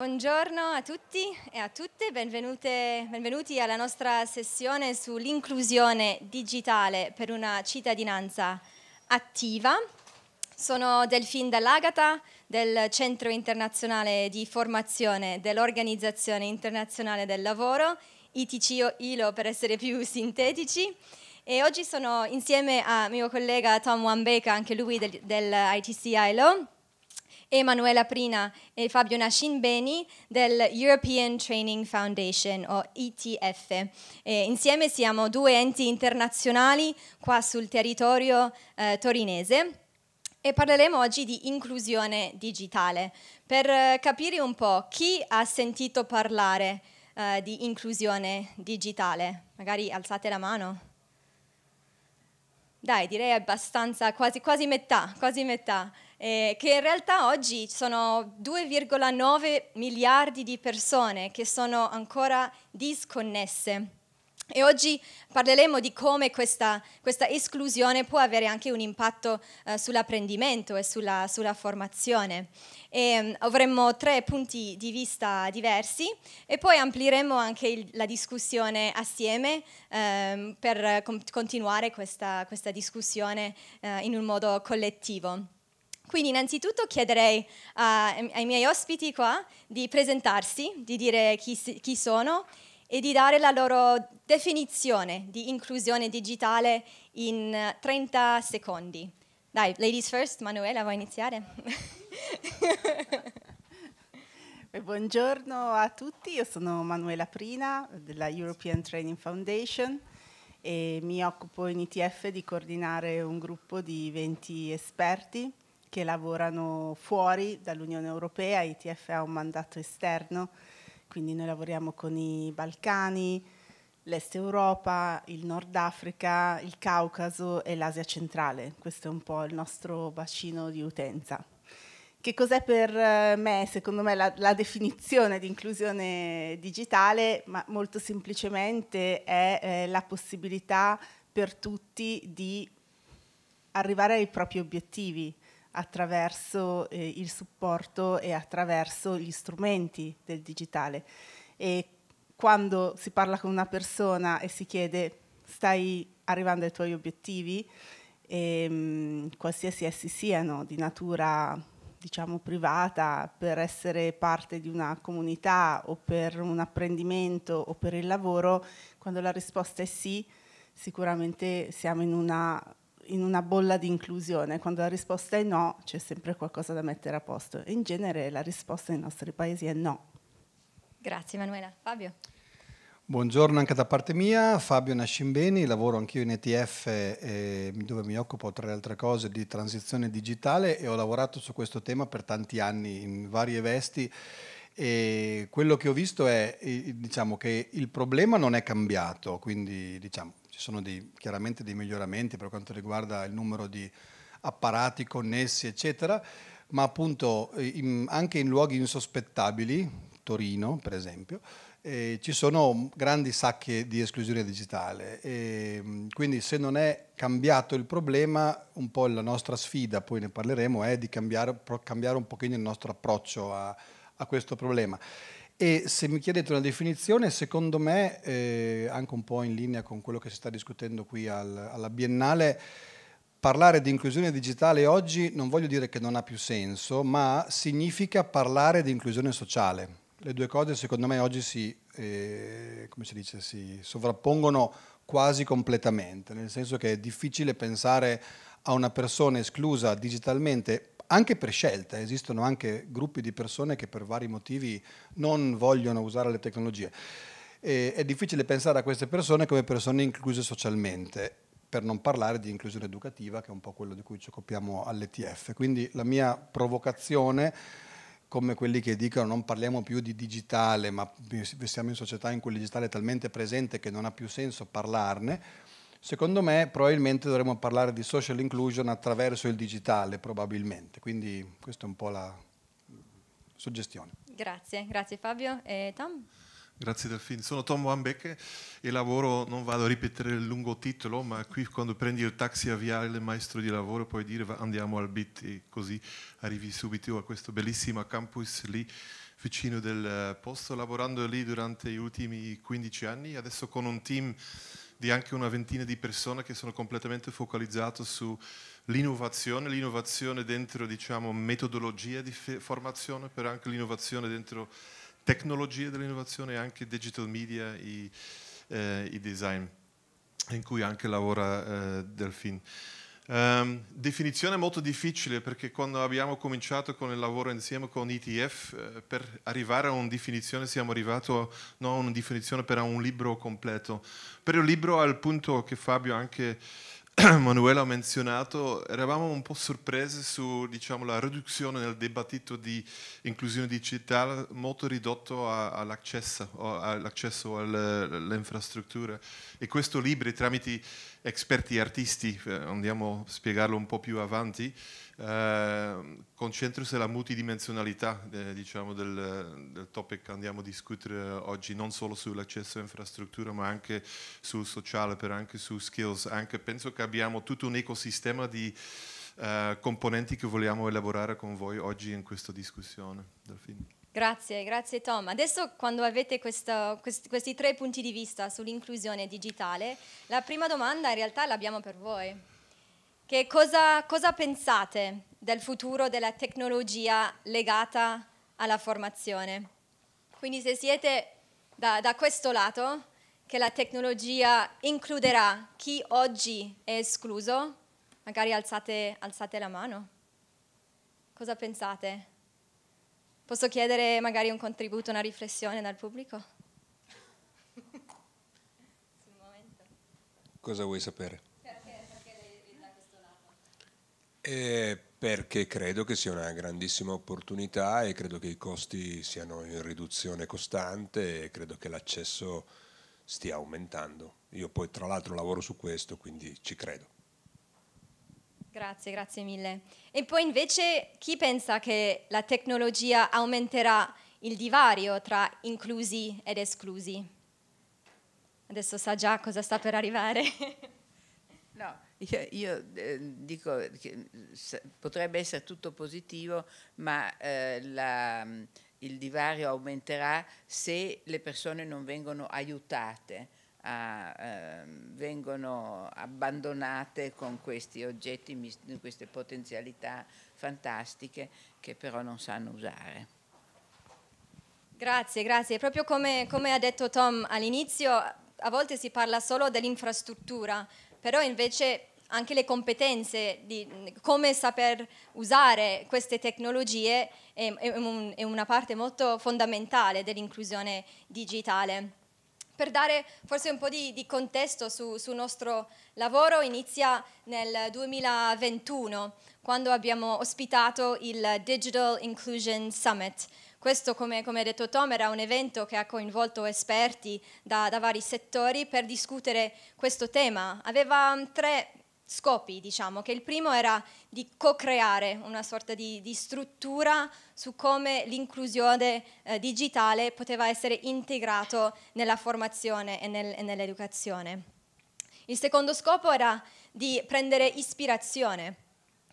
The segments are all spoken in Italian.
Buongiorno a tutti e a tutte, benvenuti alla nostra sessione sull'inclusione digitale per una cittadinanza attiva. Sono Delfin Dall'Agata del Centro Internazionale di Formazione dell'Organizzazione Internazionale del Lavoro, ITCO ILO per essere più sintetici, e oggi sono insieme a mio collega Tom Wanbeka, anche lui del, del ITC ILO, Emanuela Prina e Fabio Nascinbeni del European Training Foundation o ITF. E insieme siamo due enti internazionali qua sul territorio eh, torinese e parleremo oggi di inclusione digitale per eh, capire un po' chi ha sentito parlare eh, di inclusione digitale. Magari alzate la mano. Dai, direi abbastanza, quasi, quasi metà, quasi metà eh, che in realtà oggi sono 2,9 miliardi di persone che sono ancora disconnesse. E oggi parleremo di come questa, questa esclusione può avere anche un impatto eh, sull'apprendimento e sulla, sulla formazione. E, mm, avremo tre punti di vista diversi e poi amplieremo anche il, la discussione assieme ehm, per eh, continuare questa, questa discussione eh, in un modo collettivo. Quindi innanzitutto chiederei a, eh, ai miei ospiti qua di presentarsi, di dire chi, chi sono e di dare la loro definizione di inclusione digitale in 30 eh, secondi. Dai, ladies first, Manuela, vuoi iniziare? Eh, buongiorno a tutti, io sono Manuela Prina della European Training Foundation e mi occupo in ITF di coordinare un gruppo di 20 esperti che lavorano fuori dall'Unione Europea, ITF ha un mandato esterno, quindi noi lavoriamo con i Balcani, l'Est Europa, il Nord Africa, il Caucaso e l'Asia centrale. Questo è un po' il nostro bacino di utenza. Che cos'è per eh, me, secondo me, la, la definizione di inclusione digitale? Ma molto semplicemente è eh, la possibilità per tutti di arrivare ai propri obiettivi, attraverso eh, il supporto e attraverso gli strumenti del digitale. E quando si parla con una persona e si chiede stai arrivando ai tuoi obiettivi, ehm, qualsiasi essi siano, di natura diciamo privata, per essere parte di una comunità o per un apprendimento o per il lavoro, quando la risposta è sì, sicuramente siamo in una in una bolla di inclusione, quando la risposta è no, c'è sempre qualcosa da mettere a posto. In genere la risposta nei nostri paesi è no. Grazie Emanuela. Fabio. Buongiorno anche da parte mia, Fabio Nascimbeni, lavoro anch'io in ETF eh, dove mi occupo tra le altre cose di transizione digitale e ho lavorato su questo tema per tanti anni in varie vesti e quello che ho visto è diciamo, che il problema non è cambiato, quindi diciamo, ci sono dei, chiaramente dei miglioramenti per quanto riguarda il numero di apparati connessi, eccetera, ma appunto eh, in, anche in luoghi insospettabili, Torino per esempio, eh, ci sono grandi sacche di esclusione digitale. E, mm, quindi se non è cambiato il problema, un po' la nostra sfida, poi ne parleremo, è di cambiare, cambiare un pochino il nostro approccio a, a questo problema. E se mi chiedete una definizione, secondo me, eh, anche un po' in linea con quello che si sta discutendo qui al, alla Biennale, parlare di inclusione digitale oggi non voglio dire che non ha più senso, ma significa parlare di inclusione sociale. Le due cose secondo me oggi si, eh, si, dice, si sovrappongono quasi completamente, nel senso che è difficile pensare a una persona esclusa digitalmente anche per scelta, esistono anche gruppi di persone che per vari motivi non vogliono usare le tecnologie. E è difficile pensare a queste persone come persone incluse socialmente, per non parlare di inclusione educativa, che è un po' quello di cui ci occupiamo all'ETF. Quindi la mia provocazione come quelli che dicono non parliamo più di digitale, ma siamo in società in cui il digitale è talmente presente che non ha più senso parlarne, Secondo me probabilmente dovremmo parlare di social inclusion attraverso il digitale, probabilmente, quindi questa è un po' la suggestione. Grazie, grazie Fabio. E Tom? Grazie Delfin, sono Tom Van Becke e lavoro, non vado a ripetere il lungo titolo, ma qui quando prendi il taxi a Viale il maestro di lavoro puoi dire andiamo al BIT e così arrivi subito a questo bellissimo campus lì vicino del posto, lavorando lì durante gli ultimi 15 anni, adesso con un team di anche una ventina di persone che sono completamente focalizzate sull'innovazione, l'innovazione dentro diciamo, metodologie di formazione, però anche l'innovazione dentro tecnologie dell'innovazione e anche digital media e, eh, design, in cui anche lavora eh, Delfin. Um, definizione molto difficile perché quando abbiamo cominciato con il lavoro insieme con ETF, eh, per arrivare a una definizione siamo arrivati non a una definizione per un libro completo. Per il libro al punto che Fabio anche Manuela ha menzionato, eravamo un po' sorpresi sulla diciamo, riduzione nel dibattito di inclusione digitale molto ridotto all'accesso, all'accesso alle, alle infrastrutture. E questo libro tramite esperti artisti, eh, andiamo a spiegarlo un po' più avanti, eh, concentro sulla multidimensionalità eh, diciamo, del, del, topic che andiamo a discutere oggi, non solo sull'accesso a infrastruttura ma anche sul sociale, però anche su skills. Anche, penso che abbiamo tutto un ecosistema di eh, componenti che vogliamo elaborare con voi oggi in questa discussione. Delfine. Grazie, grazie Tom. Adesso quando avete questo, questi tre punti di vista sull'inclusione digitale, la prima domanda in realtà l'abbiamo per voi. Che cosa, cosa pensate del futuro della tecnologia legata alla formazione? Quindi se siete da, da questo lato, che la tecnologia includerà chi oggi è escluso, magari alzate, alzate la mano. Cosa pensate? Posso chiedere magari un contributo, una riflessione dal pubblico? Cosa vuoi sapere? Perché, perché da questo lato? Eh, perché credo che sia una grandissima opportunità e credo che i costi siano in riduzione costante e credo che l'accesso stia aumentando. Io poi tra l'altro lavoro su questo, quindi ci credo. Grazie, grazie mille. E poi invece chi pensa che la tecnologia aumenterà il divario tra inclusi ed esclusi? Adesso sa già cosa sta per arrivare. No, io, io eh, dico che potrebbe essere tutto positivo, ma eh, la, il divario aumenterà se le persone non vengono aiutate a, eh, vengono abbandonate con questi oggetti, queste potenzialità fantastiche che però non sanno usare. Grazie, grazie. Proprio come, come ha detto Tom all'inizio, a volte si parla solo dell'infrastruttura, però invece anche le competenze di come saper usare queste tecnologie è, è, un, è una parte molto fondamentale dell'inclusione digitale per dare forse un po' di, di contesto sul su nostro lavoro, inizia nel 2021, quando abbiamo ospitato il Digital Inclusion Summit. Questo, come, ha detto Tom, era un evento che ha coinvolto esperti da, da vari settori per discutere questo tema. Aveva um, tre scopi, diciamo, che il primo era di co-creare una sorta di, di, struttura su come l'inclusione eh, digitale poteva essere integrato nella formazione e, nel, e nell'educazione. Il secondo scopo era di prendere ispirazione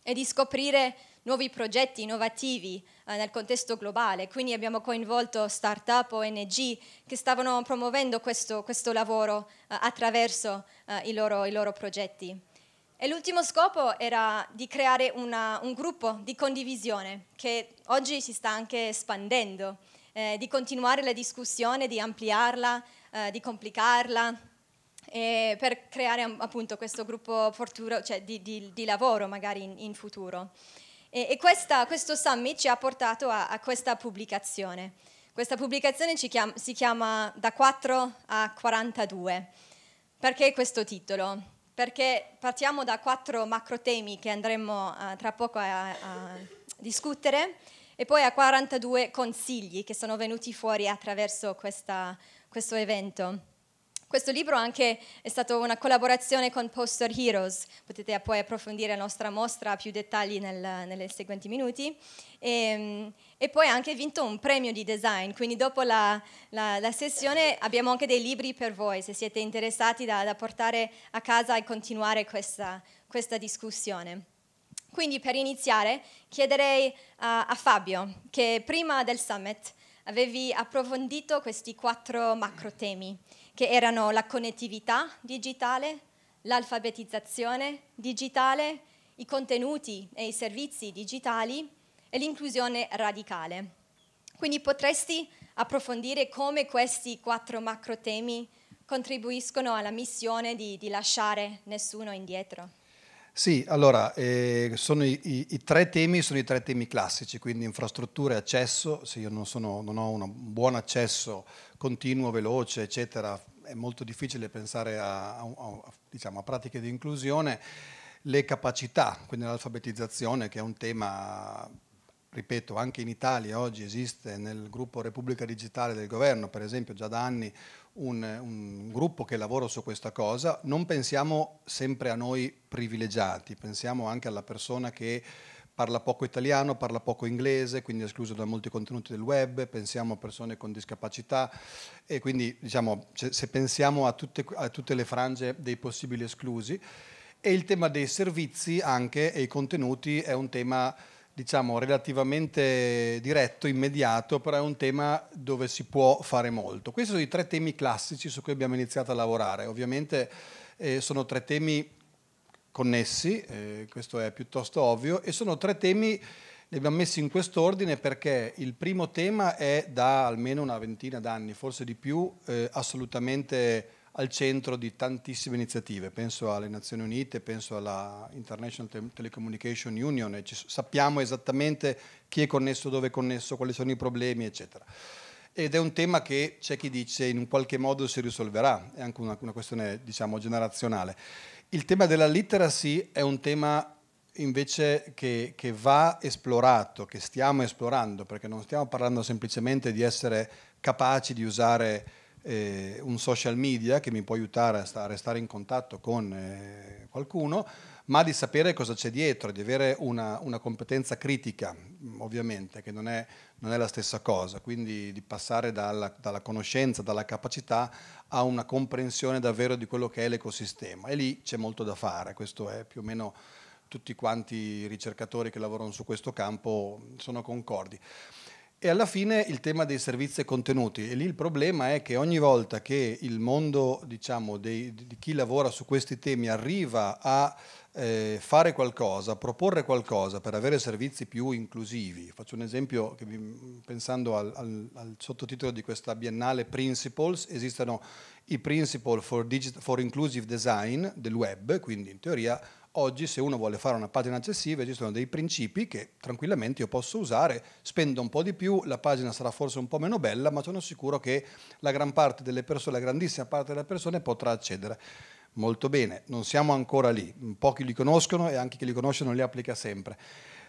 e di scoprire nuovi progetti innovativi eh, nel contesto globale, quindi abbiamo coinvolto start-up, ONG che stavano promuovendo questo, questo lavoro eh, attraverso eh, i loro, i loro progetti. E l'ultimo scopo era di creare una, un gruppo di condivisione che oggi si sta anche espandendo, eh, di continuare la discussione, di ampliarla, eh, di complicarla per creare appunto questo gruppo futuro, cioè di, di, di, lavoro magari in, in futuro. E, e questa, questo summit ci ha portato a, a questa pubblicazione. Questa pubblicazione chiama, si chiama Da 4 a 42. Perché questo titolo? perché partiamo da quattro macro temi che andremo uh, tra poco a, a discutere e poi a 42 consigli che sono venuti fuori attraverso questa, questo evento. Questo libro anche è stata una collaborazione con Poster Heroes, potete poi approfondire la nostra mostra a più dettagli nel, nelle seguenti minuti. E, ehm, e poi ha anche vinto un premio di design, quindi dopo la, la, la, sessione abbiamo anche dei libri per voi, se siete interessati da, da portare a casa e continuare questa, questa discussione. Quindi per iniziare chiederei a, a, Fabio che prima del summit avevi approfondito questi quattro macro temi che erano la connettività digitale, l'alfabetizzazione digitale, i contenuti e i servizi digitali e l'inclusione radicale. Quindi potresti approfondire come questi quattro macro temi contribuiscono alla missione di, di lasciare nessuno indietro. Sì, allora, eh, i, i, i, tre temi sono i tre temi classici, quindi infrastrutture e accesso, se io non, sono, non ho un buon accesso continuo, veloce, eccetera, è molto difficile pensare a, a, a, diciamo, a pratiche di inclusione, le capacità, quindi l'alfabetizzazione che è un tema ripeto, anche in Italia oggi esiste nel gruppo Repubblica Digitale del governo, per esempio già da anni, un, un, gruppo che lavora su questa cosa. Non pensiamo sempre a noi privilegiati, pensiamo anche alla persona che parla poco italiano, parla poco inglese, quindi è escluso da molti contenuti del web, pensiamo a persone con discapacità e quindi diciamo, se pensiamo a tutte, a tutte le frange dei possibili esclusi. E il tema dei servizi anche e i contenuti è un tema diciamo relativamente diretto, immediato, però è un tema dove si può fare molto. Questi sono i tre temi classici su cui abbiamo iniziato a lavorare. Ovviamente eh, sono tre temi connessi, eh, questo è piuttosto ovvio, e sono tre temi, li abbiamo messi in quest'ordine perché il primo tema è da almeno una ventina d'anni, forse di più, eh, assolutamente al centro di tantissime iniziative, penso alle Nazioni Unite, penso alla International Telecommunication Union, sappiamo esattamente chi è connesso, dove è connesso, quali sono i problemi, eccetera ed è un tema che c'è chi dice in un qualche modo si risolverà, è anche una, una questione diciamo, generazionale. Il tema della literacy è un tema invece che, che, va esplorato, che stiamo esplorando, perché non stiamo parlando semplicemente di essere capaci di usare eh, un social media che mi può aiutare a, restare in contatto con eh, qualcuno, ma di sapere cosa c'è dietro, di avere una, una competenza critica, ovviamente, che non è non è la stessa cosa, quindi di passare dalla, dalla, conoscenza, dalla capacità a una comprensione davvero di quello che è l'ecosistema e lì c'è molto da fare, questo è più o meno tutti quanti i ricercatori che lavorano su questo campo sono concordi. E alla fine il tema dei servizi e contenuti. E lì il problema è che ogni volta che il mondo diciamo, dei, di chi lavora su questi temi arriva a eh, fare qualcosa, a proporre qualcosa per avere servizi più inclusivi, faccio un esempio vi, pensando al, al, al, sottotitolo di questa biennale Principles, esistono i Principle for, for Inclusive Design del web, quindi in teoria Oggi se uno vuole fare una pagina accessibile esistono dei principi che tranquillamente io posso usare, spendo un po' di più, la pagina sarà forse un po' meno bella, ma sono sicuro che la gran parte delle persone, la grandissima parte delle persone potrà accedere. Molto bene, non siamo ancora lì, pochi li conoscono e anche chi li conosce non li applica sempre,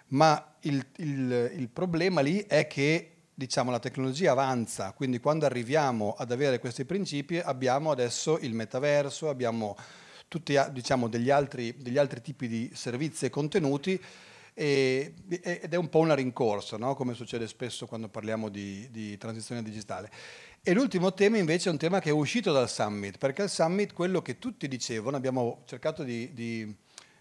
ma il, il, il problema lì è che diciamo, la tecnologia avanza, quindi quando arriviamo ad avere questi principi abbiamo adesso il metaverso, abbiamo tutti diciamo, degli, altri, degli altri tipi di servizi e contenuti ed è un po' una rincorsa, no? come succede spesso quando parliamo di, di, transizione digitale. E l'ultimo tema invece è un tema che è uscito dal summit, perché al summit quello che tutti dicevano, abbiamo cercato di, di,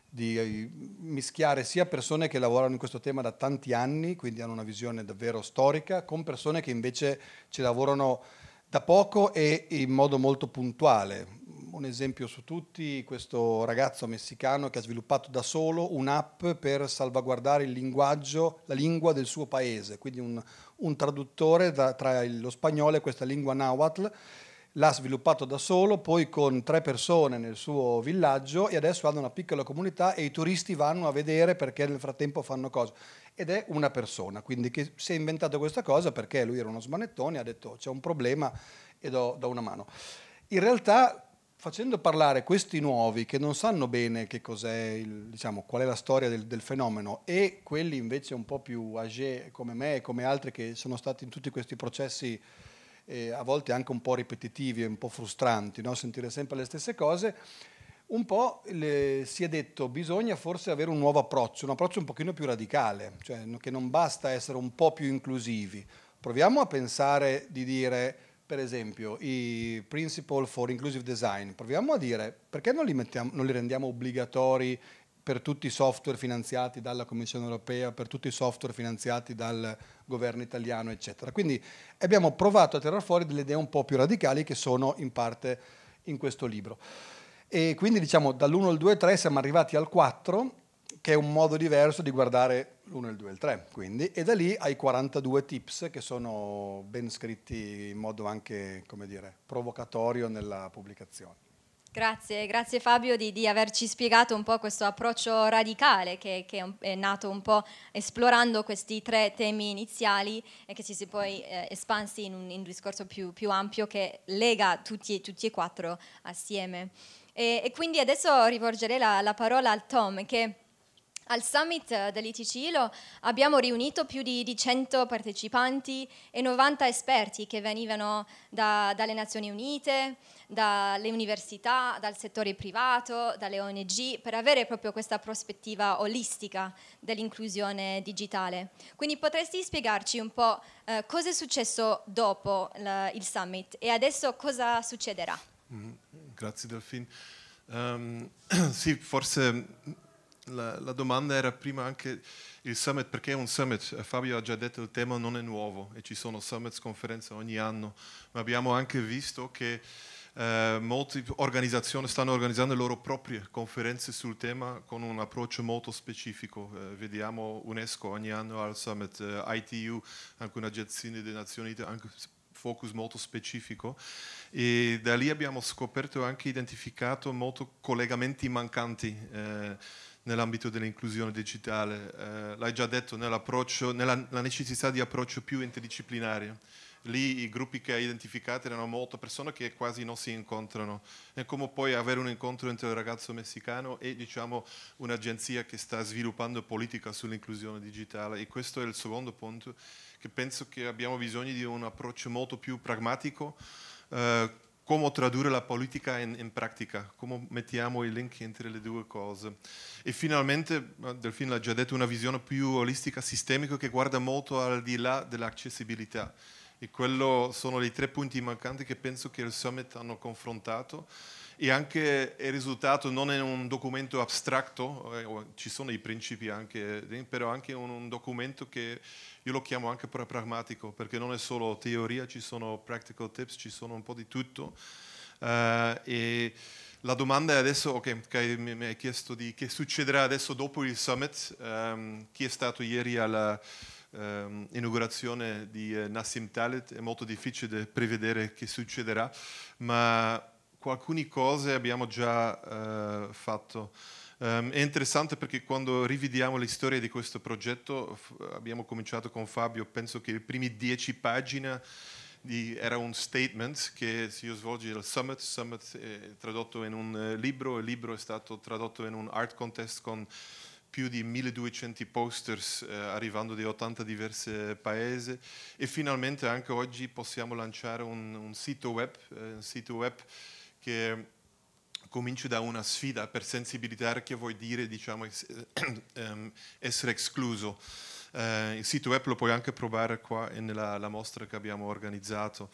di, eh, mischiare sia persone che lavorano in questo tema da tanti anni, quindi hanno una visione davvero storica, con persone che invece ci lavorano da poco e in modo molto puntuale un esempio su tutti, questo ragazzo messicano che ha sviluppato da solo un'app per salvaguardare il linguaggio, la lingua del suo paese, quindi un, un traduttore da, tra lo spagnolo e questa lingua nahuatl, l'ha sviluppato da solo, poi con tre persone nel suo villaggio e adesso hanno una piccola comunità e i turisti vanno a vedere perché nel frattempo fanno cose. Ed è una persona, quindi che si è inventato questa cosa perché lui era uno smanettone, ha detto c'è un problema e do, do una mano. In realtà facendo parlare questi nuovi che non sanno bene che cos'è, il, diciamo, qual è la storia del, del, fenomeno e quelli invece un po' più age come me e come altri che sono stati in tutti questi processi eh, a volte anche un po' ripetitivi e un po' frustranti, no? sentire sempre le stesse cose, un po' le, si è detto bisogna forse avere un nuovo approccio, un approccio un pochino più radicale, cioè che non basta essere un po' più inclusivi. Proviamo a pensare di dire per esempio, i principle for inclusive design, proviamo a dire perché non li, mettiamo, non li rendiamo obbligatori per tutti i software finanziati dalla Commissione europea, per tutti i software finanziati dal governo italiano, eccetera. Quindi abbiamo provato a tirar fuori delle idee un po' più radicali che sono in parte in questo libro. E quindi diciamo dall'1 al 2 3 siamo arrivati al 4 che è un modo diverso di guardare l'1, il 2 e il 3. Quindi. E da lì hai 42 tips che sono ben scritti in modo anche, come dire, provocatorio nella pubblicazione. Grazie, grazie Fabio di, di, averci spiegato un po' questo approccio radicale che, che, è nato un po' esplorando questi tre temi iniziali e che ci si poi eh, espansi in un, in un discorso più, più, ampio che lega tutti, tutti e quattro assieme. E, e quindi adesso rivolgerei la, la parola al Tom che al summit eh, dell'ITCILO abbiamo riunito più di, di, 100 partecipanti e 90 esperti che venivano da, dalle Nazioni Unite, dalle università, dal settore privato, dalle ONG, per avere proprio questa prospettiva olistica dell'inclusione digitale. Quindi potresti spiegarci un po' eh, cosa è successo dopo la, il summit e adesso cosa succederà? Mm, grazie Delfin. Um, ehm, sì, forse la, la, domanda era prima anche il summit, perché è un summit? Eh, Fabio ha già detto che il tema non è nuovo e ci sono summits, conferenze ogni anno, ma abbiamo anche visto che eh, molte organizzazioni stanno organizzando le loro proprie conferenze sul tema con un approccio molto specifico. Eh, vediamo UNESCO ogni anno al summit, eh, ITU, anche un'agenzia delle Nazioni Unite, anche focus molto specifico e da lì abbiamo scoperto e anche identificato molti collegamenti mancanti. Eh, nell'ambito dell'inclusione digitale. Eh, l'hai già detto nella necessità di approccio più interdisciplinare. Lì i gruppi che hai identificato erano molte persone che quasi non si incontrano. È come poi avere un incontro tra un ragazzo messicano e diciamo, un'agenzia che sta sviluppando politica sull'inclusione digitale. E questo è il secondo punto, che penso che abbiamo bisogno di un approccio molto più pragmatico. Eh, come tradurre la politica in, in, pratica, come mettiamo i link entre le due cose. E finalmente, Delfino l'ha già detto, una visione più olistica, sistemica, che guarda molto al di là dell'accessibilità. E quello sono i tre punti mancanti che penso che il summit hanno confrontato e anche il risultato non è un documento abstratto, eh, ci sono i principi anche, eh, però anche un, un documento che io lo chiamo anche pragmatico perché non è solo teoria, ci sono practical tips, ci sono un po' di tutto. Uh, e la domanda è adesso, ok, mi, mi hai chiesto di che succederà adesso dopo il summit. Um, chi è stato ieri alla um, inaugurazione di uh, Nassim Talit, è molto difficile prevedere che succederà, ma alcune cose abbiamo già uh, fatto. Um, è interessante perché quando rividiamo le storie di questo progetto, abbiamo cominciato con Fabio, penso che le prime dieci pagine di, era un statement che si svolge al Summit, Summit è tradotto in un eh, libro, il libro è stato tradotto in un art contest con più di 1200 posters eh, arrivando da di 80 diversi paesi e finalmente anche oggi possiamo lanciare un, un sito web, eh, un sito web che comincio da una sfida per sensibilizzare che vuol dire diciamo, eh, ehm, essere escluso. Uh, il sito web lo puoi anche provare qua nella mostra che abbiamo organizzato.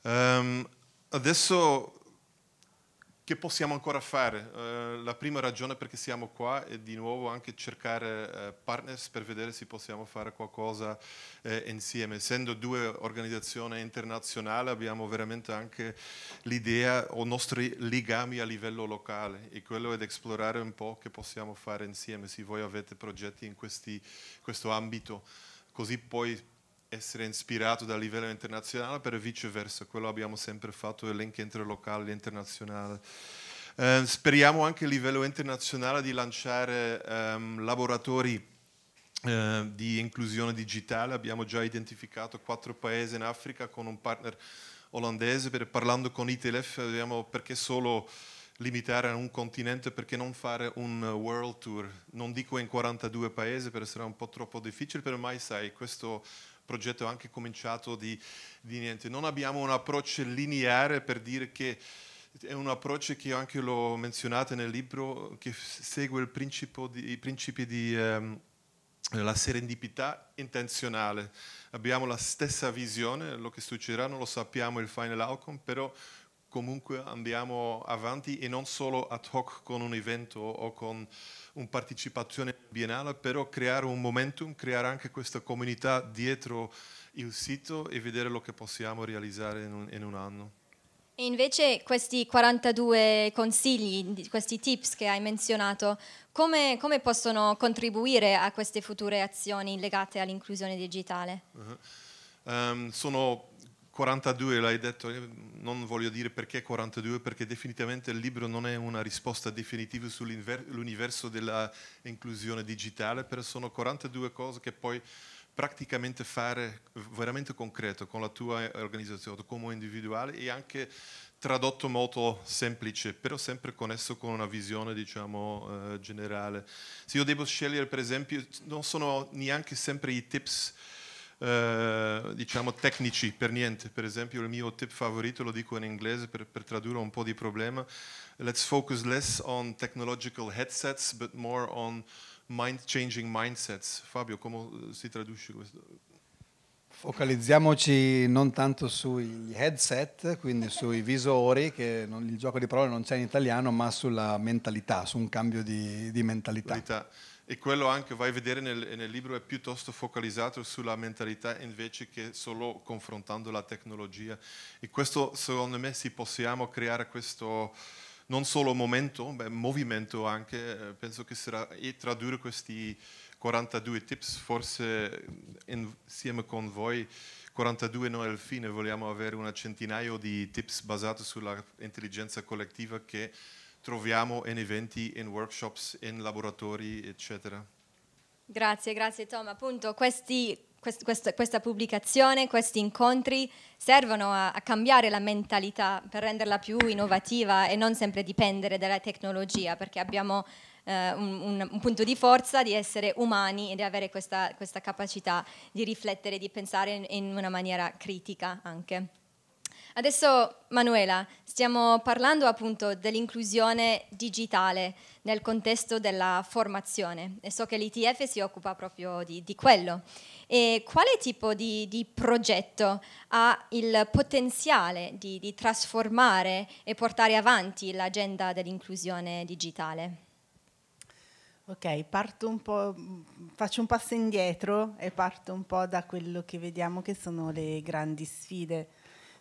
Um, adesso che possiamo ancora fare? Uh, la prima ragione perché siamo qua è di nuovo anche cercare uh, partners per vedere se possiamo fare qualcosa uh, insieme. Essendo due organizzazioni internazionali abbiamo veramente anche l'idea o i nostri legami a livello locale e quello è di esplorare un po' che possiamo fare insieme, se voi avete progetti in questi, questo ambito, così poi essere ispirato dal livello internazionale, per viceversa, quello abbiamo sempre fatto, elenchi interlocali e internazionali. Eh, speriamo anche a livello internazionale di lanciare ehm, laboratori eh, di inclusione digitale, abbiamo già identificato quattro paesi in Africa con un partner olandese, per, parlando con ITLF abbiamo perché solo limitare a un continente perché non fare un world tour, non dico in 42 paesi perché sarà un po' troppo difficile, però mai sai, questo progetto anche cominciato di, di niente. Non abbiamo un approccio lineare per dire che è un approccio che anche l'ho menzionato nel libro, che segue il di, i principi di... Um, la serendipità intenzionale. Abbiamo la stessa visione, lo che succederà non lo sappiamo il final outcome, però comunque andiamo avanti e non solo ad hoc con un evento o con una partecipazione biennale, però creare un momentum, creare anche questa comunità dietro il sito e vedere lo che possiamo realizzare in un, in un anno. E invece questi 42 consigli, questi tips che hai menzionato, come, come possono contribuire a queste future azioni legate all'inclusione digitale? Uh -huh. um, ehm, sono 42 l'hai detto, eh, non voglio dire perché 42, perché definitivamente il libro non è una risposta definitiva sull'universo dell'inclusione digitale, però sono 42 cose che puoi praticamente fare veramente concreto con la tua eh, organizzazione come individuale e anche tradotto molto semplice, però sempre connesso con una visione, diciamo, eh, generale. Se io devo scegliere, per esempio, non sono neanche sempre i tips eh, diciamo tecnici per niente. Per esempio il mio tip favorito, lo dico in inglese per, per tradurre un po' di problema, let's focus less on technological headsets but more on mind changing mindsets. Fabio, come si traduce questo? Focalizziamoci non tanto sui headset, quindi sui visori, che non, il gioco di parole non c'è in italiano, ma sulla mentalità, su un cambio di, di mentalità. mentalità e quello anche, vai a vedere nel, nel, libro, è piuttosto focalizzato sulla mentalità invece che solo confrontando la tecnologia. E questo, secondo me, si possiamo creare questo non solo momento, ma movimento anche, eh, penso che sarà, e tradurre questi 42 tips, forse eh, insieme con voi, 42 noi al fine vogliamo avere una centinaio di tips basati sull'intelligenza collettiva che troviamo in eventi, in workshops, in laboratori, eccetera. Grazie, grazie Tom. Appunto, questi, quest, quest, questa pubblicazione, questi incontri servono a, a, cambiare la mentalità per renderla più innovativa e non sempre dipendere dalla tecnologia, perché abbiamo eh, un, un, un, punto di forza di essere umani e di avere questa, questa capacità di riflettere, di pensare in, in una maniera critica anche. Adesso, Manuela, stiamo parlando appunto dell'inclusione digitale nel contesto della formazione e so che l'ITF si occupa proprio di, di quello. E quale tipo di, di, progetto ha il potenziale di, di trasformare e portare avanti l'agenda dell'inclusione digitale? Ok, parto un po', faccio un passo indietro e parto un po' da quello che vediamo che sono le grandi sfide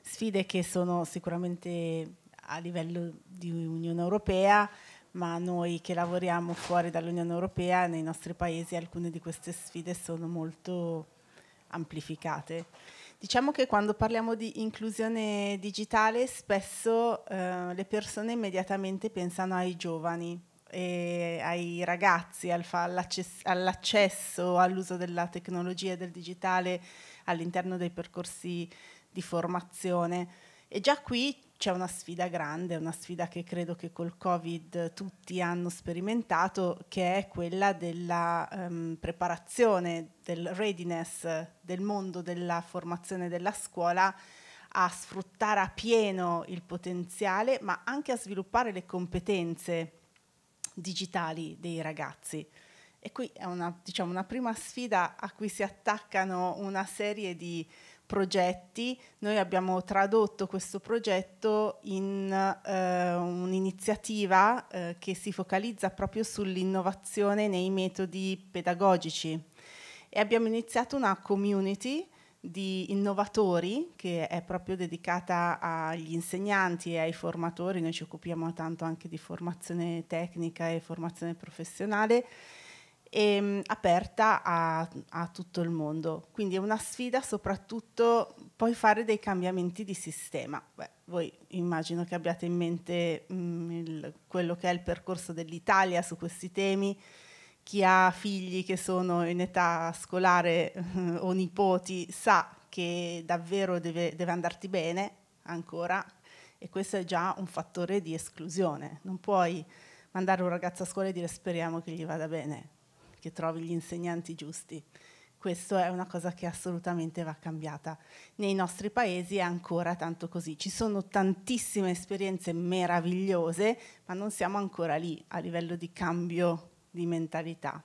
sfide che sono sicuramente a livello di Unione Europea, ma noi che lavoriamo fuori dall'Unione Europea, nei nostri paesi alcune di queste sfide sono molto amplificate. Diciamo che quando parliamo di inclusione digitale spesso eh, le persone immediatamente pensano ai giovani, ai ragazzi, al all'accesso all'uso della tecnologia e del digitale all'interno dei percorsi di formazione. E già qui c'è una sfida grande, una sfida che credo che col Covid tutti hanno sperimentato, che è quella della ehm, preparazione, del readiness del mondo della formazione della scuola a sfruttare a pieno il potenziale, ma anche a sviluppare le competenze digitali dei ragazzi. E qui è una, diciamo, una prima sfida a cui si attaccano una serie di progetti, noi abbiamo tradotto questo progetto in eh, un'iniziativa eh, che si focalizza proprio sull'innovazione nei metodi pedagogici e abbiamo iniziato una community di innovatori che è proprio dedicata agli insegnanti e ai formatori, noi ci occupiamo tanto anche di formazione tecnica e formazione professionale e ehm, aperta a, a, tutto il mondo. Quindi è una sfida soprattutto poi fare dei cambiamenti di sistema. Beh, voi immagino che abbiate in mente mh, mm, il, quello che è il percorso dell'Italia su questi temi, chi ha figli che sono in età scolare o nipoti sa che davvero deve, deve andarti bene ancora e questo è già un fattore di esclusione. Non puoi mandare un ragazzo a scuola e dire speriamo che gli vada bene che trovi gli insegnanti giusti. Questa è una cosa che assolutamente va cambiata. Nei nostri paesi è ancora tanto così. Ci sono tantissime esperienze meravigliose, ma non siamo ancora lì a livello di cambio di mentalità.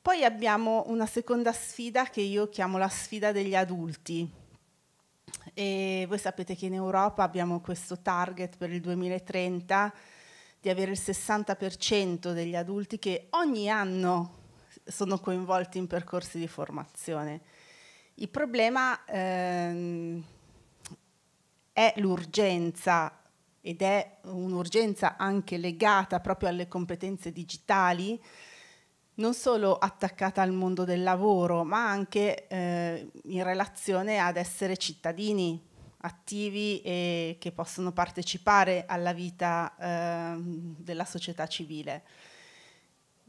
Poi abbiamo una seconda sfida che io chiamo la sfida degli adulti. E voi sapete che in Europa abbiamo questo target per il 2030 di avere il 60% degli adulti che ogni anno sono coinvolti in percorsi di formazione. Il problema ehm, è l'urgenza ed è un'urgenza anche legata proprio alle competenze digitali, non solo attaccata al mondo del lavoro, ma anche eh, in relazione ad essere cittadini, attivi e che possono partecipare alla vita eh, della società civile.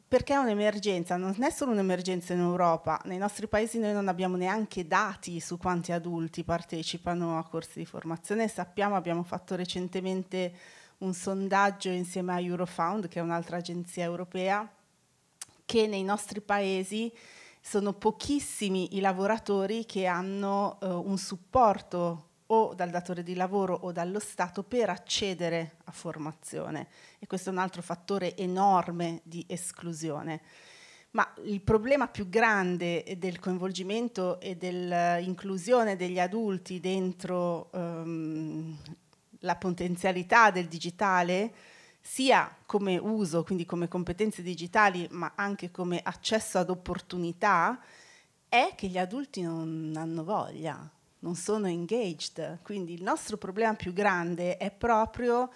Perché è un'emergenza, non è solo un'emergenza in Europa, nei nostri paesi noi non abbiamo neanche dati su quanti adulti partecipano a corsi di formazione, sappiamo, abbiamo fatto recentemente un sondaggio insieme a Eurofound, che è un'altra agenzia europea, che nei nostri paesi sono pochissimi i lavoratori che hanno eh, un supporto o dal datore di lavoro o dallo Stato per accedere a formazione e questo è un altro fattore enorme di esclusione. Ma il problema più grande del coinvolgimento e dell'inclusione degli adulti dentro um, la potenzialità del digitale, sia come uso, quindi come competenze digitali, ma anche come accesso ad opportunità, è che gli adulti non hanno voglia, non sono engaged. Quindi il nostro problema più grande è proprio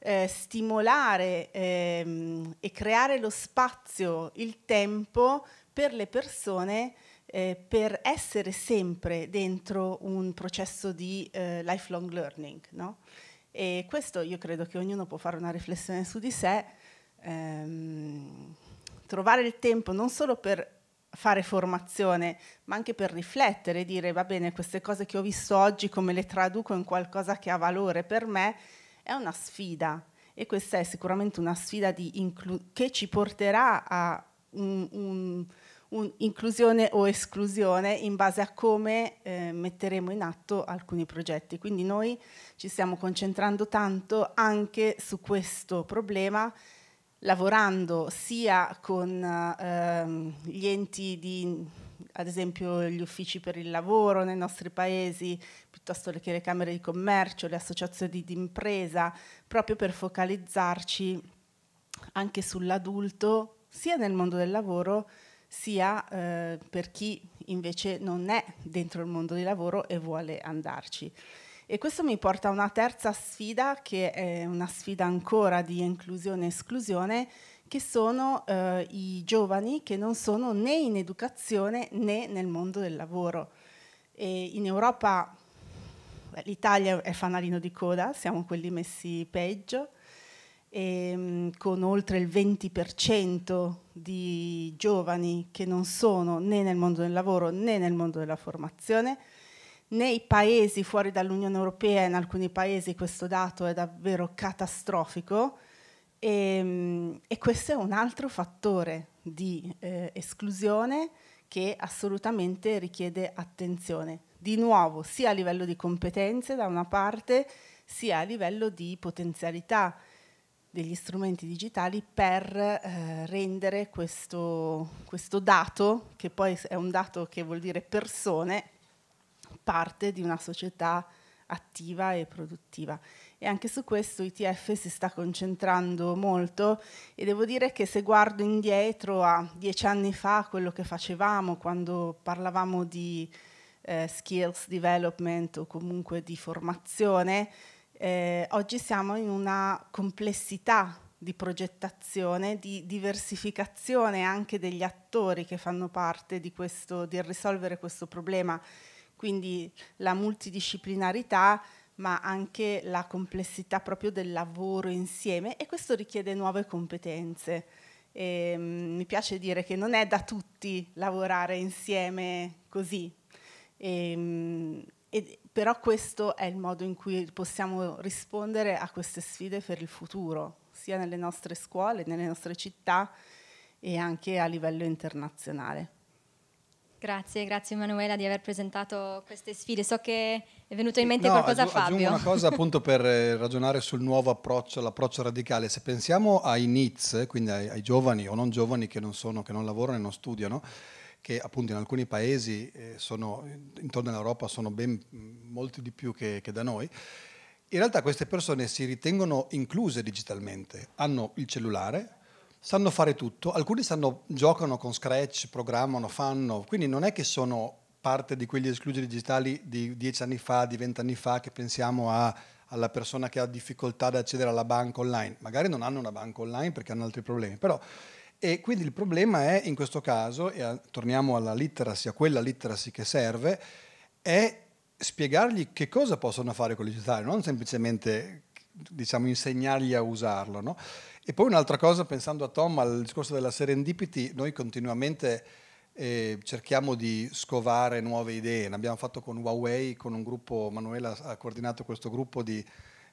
eh, stimolare ehm, e creare lo spazio, il tempo per le persone eh, per essere sempre dentro un processo di eh, lifelong learning. No? E questo io credo che ognuno può fare una riflessione su di sé, ehm, trovare il tempo non solo per fare formazione, ma anche per riflettere e dire va bene, queste cose che ho visto oggi come le traduco in qualcosa che ha valore per me, è una sfida e questa è sicuramente una sfida che ci porterà a un'inclusione un, un o esclusione in base a come eh, metteremo in atto alcuni progetti. Quindi noi ci stiamo concentrando tanto anche su questo problema lavorando sia con ehm, gli enti di ad esempio gli uffici per il lavoro nei nostri paesi, piuttosto che le camere di commercio, le associazioni di impresa, proprio per focalizzarci anche sull'adulto, sia nel mondo del lavoro, sia eh, per chi invece non è dentro il mondo di lavoro e vuole andarci. E questo mi porta a una terza sfida, che è una sfida ancora di inclusione e esclusione, che sono eh, i giovani che non sono né in educazione né nel mondo del lavoro. E in Europa l'Italia è fanalino di coda, siamo quelli messi peggio, e, ehm, con oltre il 20% di giovani che non sono né nel mondo del lavoro né nel mondo della formazione nei paesi fuori dall'Unione Europea, in alcuni paesi questo dato è davvero catastrofico e, ehm, e questo è un altro fattore di eh, esclusione che assolutamente richiede attenzione, di nuovo sia a livello di competenze da una parte, sia a livello di potenzialità degli strumenti digitali per eh, rendere questo, questo dato, che poi è un dato che vuol dire persone, parte di una società attiva e produttiva. E anche su questo ITF si sta concentrando molto e devo dire che se guardo indietro a dieci anni fa quello che facevamo quando parlavamo di eh, skills development o comunque di formazione, eh, oggi siamo in una complessità di progettazione, di diversificazione anche degli attori che fanno parte questo, di risolvere questo problema quindi la multidisciplinarità ma anche la complessità proprio del lavoro insieme e questo richiede nuove competenze. E, ehm, mh, mi piace dire che non è da tutti lavorare insieme così, e, mh, e, però questo è il modo in cui possiamo rispondere a queste sfide per il futuro, sia nelle nostre scuole, nelle nostre città e anche a livello internazionale. Grazie, grazie Emanuela di aver presentato queste sfide. So che è venuto in mente no, qualcosa a Fabio. Aggiungo una cosa appunto per eh, ragionare sul nuovo approccio, l'approccio radicale. Se pensiamo ai NITS, quindi ai, ai giovani o non giovani che non, sono, che non lavorano e non studiano, che appunto in alcuni paesi eh, sono, intorno all'Europa sono ben mm, molti di più che, che, da noi. In realtà queste persone si ritengono incluse digitalmente, hanno il cellulare, sanno fare tutto, alcuni sanno, giocano con Scratch, programmano, fanno, quindi non è che sono parte di quegli esclusi digitali di dieci anni fa, di vent'anni fa, che pensiamo a, alla persona che ha difficoltà ad accedere alla banca online. Magari non hanno una banca online perché hanno altri problemi, però... E quindi il problema è, in questo caso, e a, torniamo alla literacy, a quella literacy che serve, è spiegargli che cosa possono fare con il digitale, non semplicemente diciamo, insegnargli a usarlo. No? E poi un'altra cosa, pensando a Tom, al discorso della serendipity, noi continuamente eh, cerchiamo di scovare nuove idee. L'abbiamo fatto con Huawei, con un gruppo, Manuela ha coordinato questo gruppo di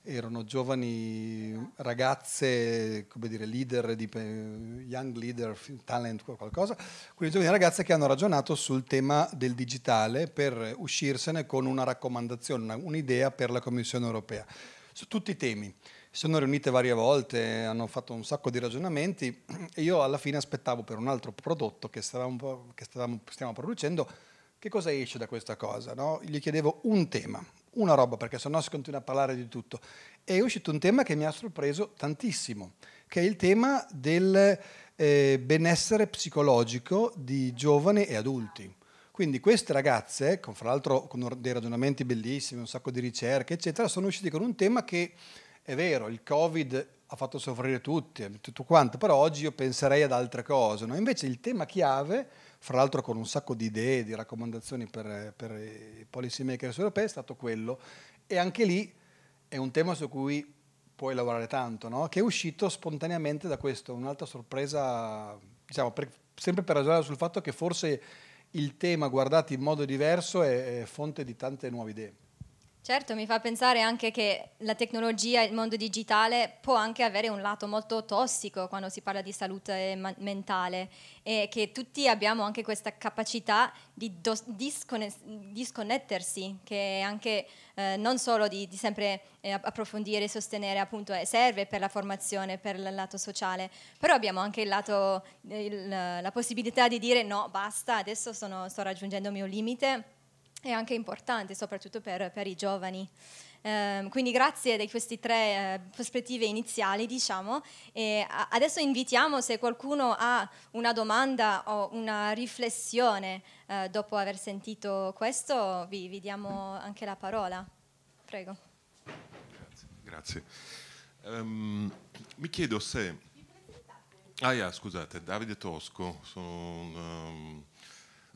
erano giovani ragazze, come dire, leader, di, young leader, talent, qualcosa, quelle giovani ragazze che hanno ragionato sul tema del digitale per uscirsene con una raccomandazione, un'idea per la Commissione europea, su tutti i temi si sono riunite varie volte, hanno fatto un sacco di ragionamenti e io alla fine aspettavo per un altro prodotto che, stavamo, che stavamo, stiamo producendo, che cosa esce da questa cosa? No? Gli chiedevo un tema, una roba, perché sennò si continua a parlare di tutto. E è uscito un tema che mi ha sorpreso tantissimo, che è il tema del eh, benessere psicologico di giovani e adulti. Quindi queste ragazze, con, fra l'altro con dei ragionamenti bellissimi, un sacco di ricerche, eccetera, sono uscite con un tema che è vero, il Covid ha fatto soffrire tutti, tutto quanto, però oggi io penserei ad altre cose. No? Invece il tema chiave, fra l'altro con un sacco di idee, di raccomandazioni per, per i policy makers europei, è stato quello. E anche lì è un tema su cui puoi lavorare tanto, no? che è uscito spontaneamente da questo, un'altra sorpresa, diciamo, per, sempre per ragionare sul fatto che forse il tema guardato in modo diverso è, è fonte di tante nuove idee. Certo, mi fa pensare anche che la tecnologia, il mondo digitale può anche avere un lato molto tossico quando si parla di salute mentale e che tutti abbiamo anche questa capacità di dos- disconne- disconnettersi, che anche eh, non solo di, di sempre eh, approfondire e sostenere, appunto, eh, serve per la formazione, per il lato sociale, però abbiamo anche il lato, il, la possibilità di dire no, basta, adesso sono, sto raggiungendo il mio limite è anche importante, soprattutto per, per i giovani. Eh, quindi grazie di queste tre eh, prospettive iniziali, diciamo. E adesso invitiamo se qualcuno ha una domanda o una riflessione eh, dopo aver sentito questo, vi, vi, diamo anche la parola. Prego. Grazie. grazie. Um, mi chiedo se... Ah, yeah, scusate, Davide Tosco, sono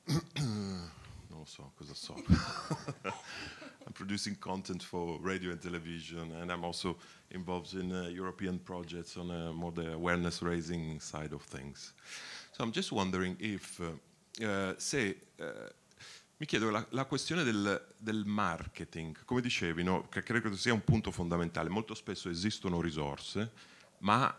Um... non lo so, cosa so. I'm producing content for radio and television, and I'm also involved in uh, European projects on uh, more the awareness raising side of things. So I'm just wondering if, uh, uh se, uh, mi chiedo la, la questione del, del, marketing, come dicevi, no? che credo sia un punto fondamentale, molto spesso esistono risorse, ma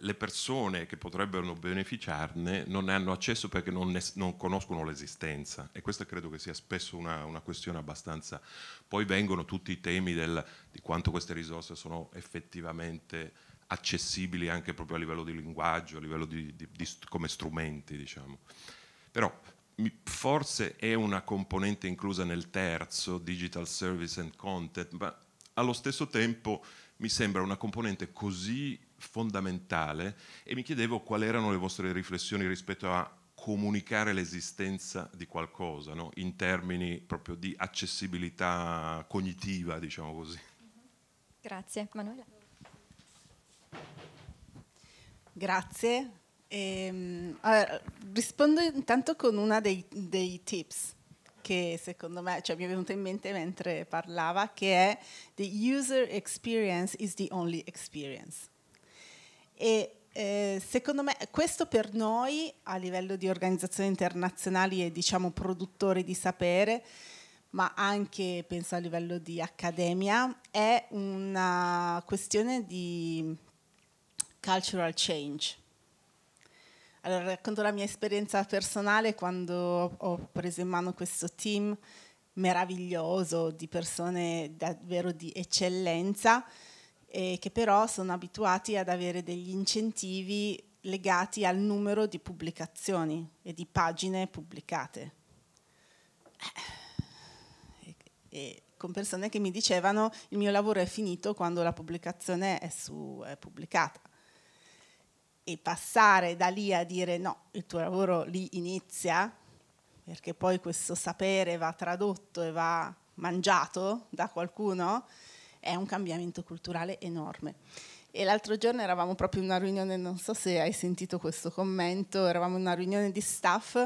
le persone che potrebbero beneficiarne non ne hanno accesso perché non, ne, non conoscono l'esistenza e questa credo che sia spesso una, una questione abbastanza... Poi vengono tutti i temi del, di quanto queste risorse sono effettivamente accessibili anche proprio a livello di linguaggio, a livello di, di, di come strumenti, diciamo. Però forse è una componente inclusa nel terzo, Digital Service and Content, ma allo stesso tempo mi sembra una componente così fondamentale e mi chiedevo quali erano le vostre riflessioni rispetto a comunicare l'esistenza di qualcosa no? in termini proprio di accessibilità cognitiva, diciamo così. Grazie. Manuela. Grazie. Ehm, allora, rispondo intanto con uno dei, dei tips che secondo me cioè, mi è venuto in mente mentre parlava, che è The user experience is the only experience. E eh, secondo me questo per noi, a livello di organizzazioni internazionali e diciamo produttori di sapere, ma anche penso a livello di accademia, è una questione di cultural change. Allora, racconto la mia esperienza personale quando ho preso in mano questo team meraviglioso di persone davvero di eccellenza e che però sono abituati ad avere degli incentivi legati al numero di pubblicazioni e di pagine pubblicate. E, e con persone che mi dicevano il mio lavoro è finito quando la pubblicazione è, su, è pubblicata. E passare da lì a dire no, il tuo lavoro lì inizia, perché poi questo sapere va tradotto e va mangiato da qualcuno, è un cambiamento culturale enorme. E l'altro giorno eravamo proprio in una riunione, non so se hai sentito questo commento, eravamo in una riunione di staff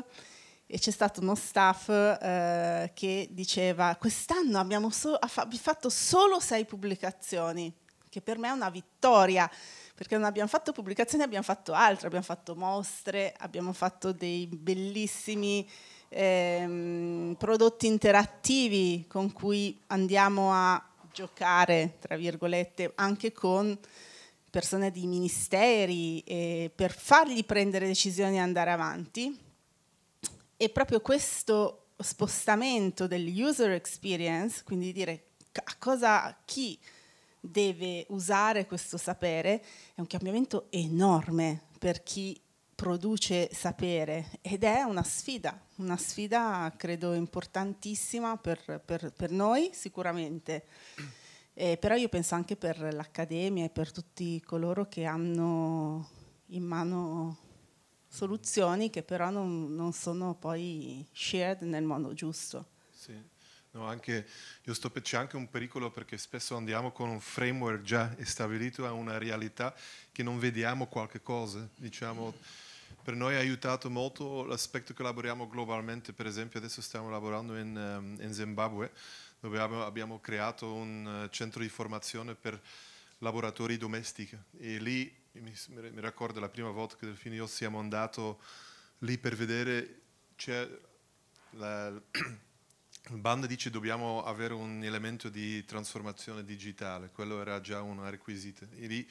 e c'è stato uno staff eh, che diceva quest'anno abbiamo so fatto solo sei pubblicazioni, che per me è una vittoria, perché non abbiamo fatto pubblicazioni, abbiamo fatto altro, abbiamo fatto mostre, abbiamo fatto dei bellissimi ehm, prodotti interattivi con cui andiamo a giocare, tra virgolette, anche con persone di ministeri eh, per fargli prendere decisioni e andare avanti. E proprio questo spostamento dell'user experience, quindi dire a cosa chi deve usare questo sapere, è un cambiamento enorme per chi produce sapere ed è una sfida una sfida credo importantissima per, per, per noi sicuramente, eh, però io penso anche per l'Accademia e per tutti coloro che hanno in mano soluzioni che però non, non sono poi shared nel modo giusto. Sì. No, anche, sto, c'è anche un pericolo perché spesso andiamo con un framework già stabilito a una realtà che non vediamo qualche cosa, diciamo per noi ha aiutato molto l'aspetto che lavoriamo globalmente, per esempio adesso stiamo lavorando in, ehm, in Zimbabwe dove abbiamo, creato un eh, centro di formazione per lavoratori domestici e lì mi, mi ricordo la prima volta che Delfino e io siamo andati lì per vedere c'è la, il bando dice che dobbiamo avere un elemento di trasformazione digitale, quello era già un requisito. E lì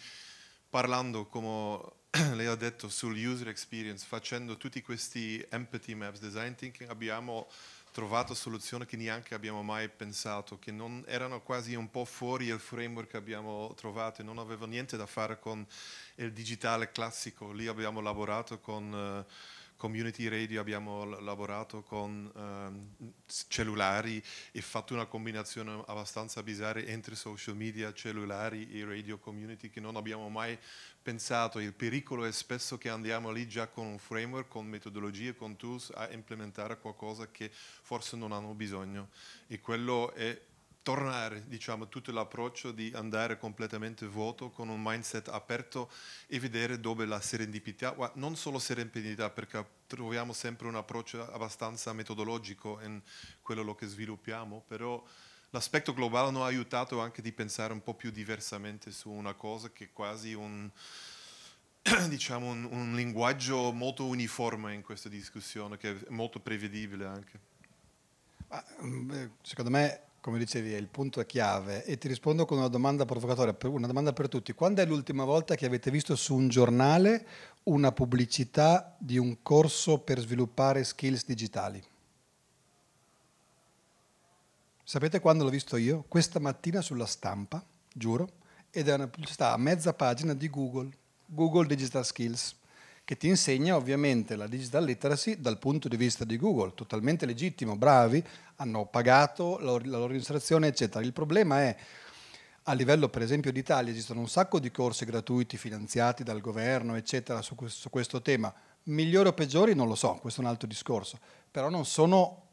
parlando come lei ha detto sul user experience, facendo tutti questi empathy maps, design thinking, abbiamo trovato soluzioni che neanche abbiamo mai pensato, che non erano quasi un po' fuori il framework che abbiamo trovato e non avevano niente da fare con il digitale classico. Lì abbiamo lavorato con... Eh, community radio abbiamo lavorato con um, cellulari e fatto una combinazione abbastanza bizzarra entre social media, cellulari e radio community che non abbiamo mai pensato. Il pericolo è spesso che andiamo lì già con un framework, con metodologie, con tools a implementare qualcosa che forse non hanno bisogno e quello è tornare, diciamo, tutto l'approccio di andare completamente vuoto con un mindset aperto e vedere dove la serendipità, non solo serendipità perché troviamo sempre un approccio abbastanza metodologico in quello che sviluppiamo, però l'aspetto globale non ha aiutato anche di pensare un po' più diversamente su una cosa che è quasi un, diciamo, un, un linguaggio molto uniforme in questa discussione, che è molto prevedibile anche. Mm, secondo me come dicevi, il punto chiave e ti rispondo con una domanda provocatoria, una domanda per tutti. Quando è l'ultima volta che avete visto su un giornale una pubblicità di un corso per sviluppare skills digitali? Sapete quando l'ho visto io? Questa mattina sulla stampa, giuro, ed è una pubblicità a mezza pagina di Google, Google Digital Skills che ti insegna ovviamente la digital literacy dal punto di vista di Google, totalmente legittimo, bravi, hanno pagato la loro registrazione, eccetera. Il problema è a livello per esempio d'Italia esistono un sacco di corsi gratuiti finanziati dal governo, eccetera, su questo, su questo tema. Migliori o peggiori non lo so, questo è un altro discorso, però non sono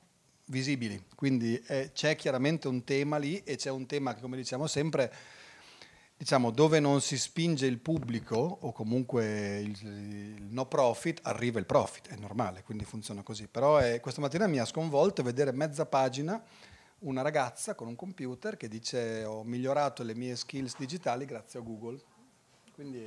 visibili, quindi eh, c'è chiaramente un tema lì e c'è un tema che come diciamo sempre diciamo, dove non si spinge il pubblico o comunque il, il, no profit, arriva il profit, è normale, quindi funziona così. Però è, eh, questa mattina mi ha sconvolto vedere mezza pagina una ragazza con un computer che dice ho migliorato le mie skills digitali grazie a Google. Quindi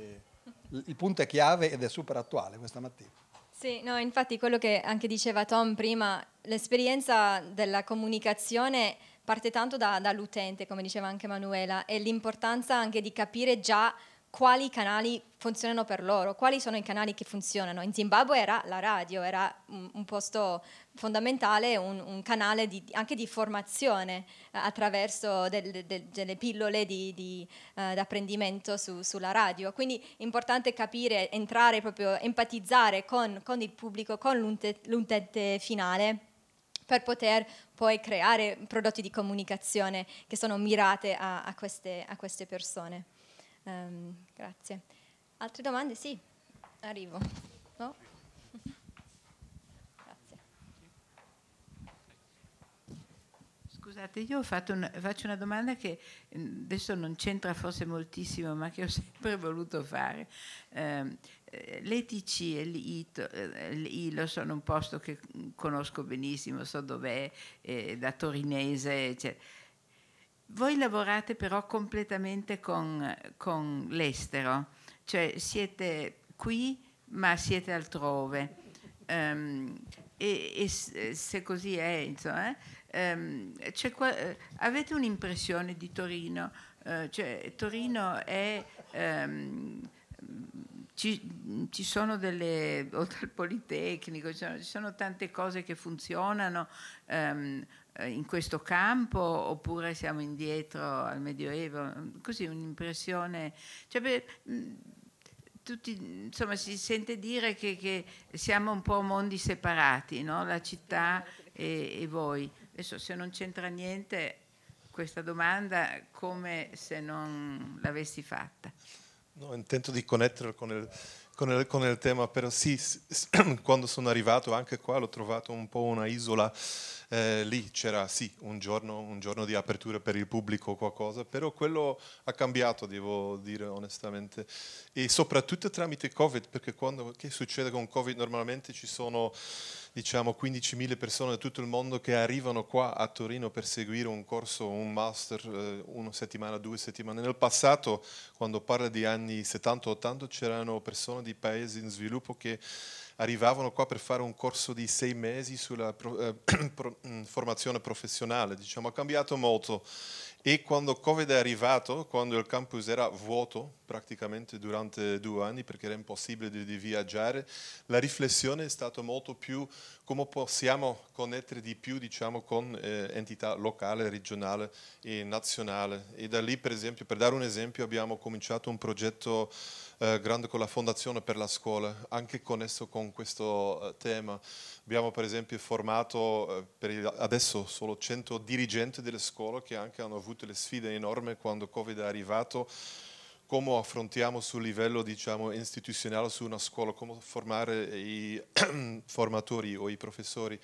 il punto è chiave ed è super attuale questa mattina. Sì, no, infatti quello che anche diceva Tom prima, l'esperienza della comunicazione parte tanto da, dall'utente, come diceva anche Manuela, e l'importanza anche di capire già quali canali funzionano per loro, quali sono i canali che funzionano. In Zimbabwe era la radio, era un, un posto fondamentale, un, un canale di, anche di formazione uh, attraverso del, del, delle pillole di, di uh, eh, apprendimento su, sulla radio. Quindi è importante capire, entrare proprio, empatizzare con, con il pubblico, con l'utente finale per poter poi creare prodotti di comunicazione che sono mirate a, a, queste, a queste, persone. Um, grazie. Altre domande? Sì, arrivo. No? Scusate, io una, faccio una domanda che mm, adesso non c'entra forse moltissimo, ma che ho sempre voluto fare. Eh, eh, L'ETC e l'ILO eh, sono un posto che conosco benissimo, so dov'è, eh, da torinese, eccetera. Cioè. Voi lavorate però completamente con, con l'estero, cioè siete qui ma siete altrove. Um, e, e, se così è, insomma, eh, um, qua, eh, avete un'impressione di Torino? Uh, cioè, Torino è... Um, ci, ci, sono delle, oltre al Politecnico, ci sono, ci sono tante cose che funzionano ehm, eh, in questo campo oppure siamo indietro al Medioevo, così un'impressione... Cioè, beh, tutti, insomma, si sente dire che, che, siamo un po' mondi separati, no? la città e, e voi. Adesso se non c'entra niente questa domanda, come se non l'avessi fatta no, intento di connetterlo con il, con, il, con il, tema, però sì, quando sono arrivato anche qua l'ho trovato un po' una isola, eh, lì c'era sì un giorno, un giorno di apertura per il pubblico o qualcosa, però quello ha cambiato, devo dire onestamente, e soprattutto tramite Covid, perché quando, che succede con Covid normalmente ci sono diciamo 15.000 persone da tutto il mondo che arrivano qua a Torino per seguire un corso, un master, eh, una settimana, due settimane. Nel passato, quando parla di anni 70-80, c'erano persone di paesi in sviluppo che arrivavano qua per fare un corso di sei mesi sulla eh, mm, formazione professionale. Diciamo, ha cambiato molto. E quando Covid è arrivato, quando il campus era vuoto, praticamente durante due anni perché era impossibile di, di viaggiare, la riflessione è stata molto più come possiamo connettere di più diciamo, con eh, entità locale, regionale e nazionale. E da lì, per esempio, per dare un esempio, abbiamo cominciato un progetto eh, grande con la Fondazione per la Scuola, anche connesso con questo eh, tema. Abbiamo per esempio formato eh, per adesso solo 100 dirigenti delle scuole che anche hanno avuto le sfide enormi quando Covid è arrivato come affrontiamo sul livello diciamo, istituzionale su una scuola, come formare i formatori o i professori.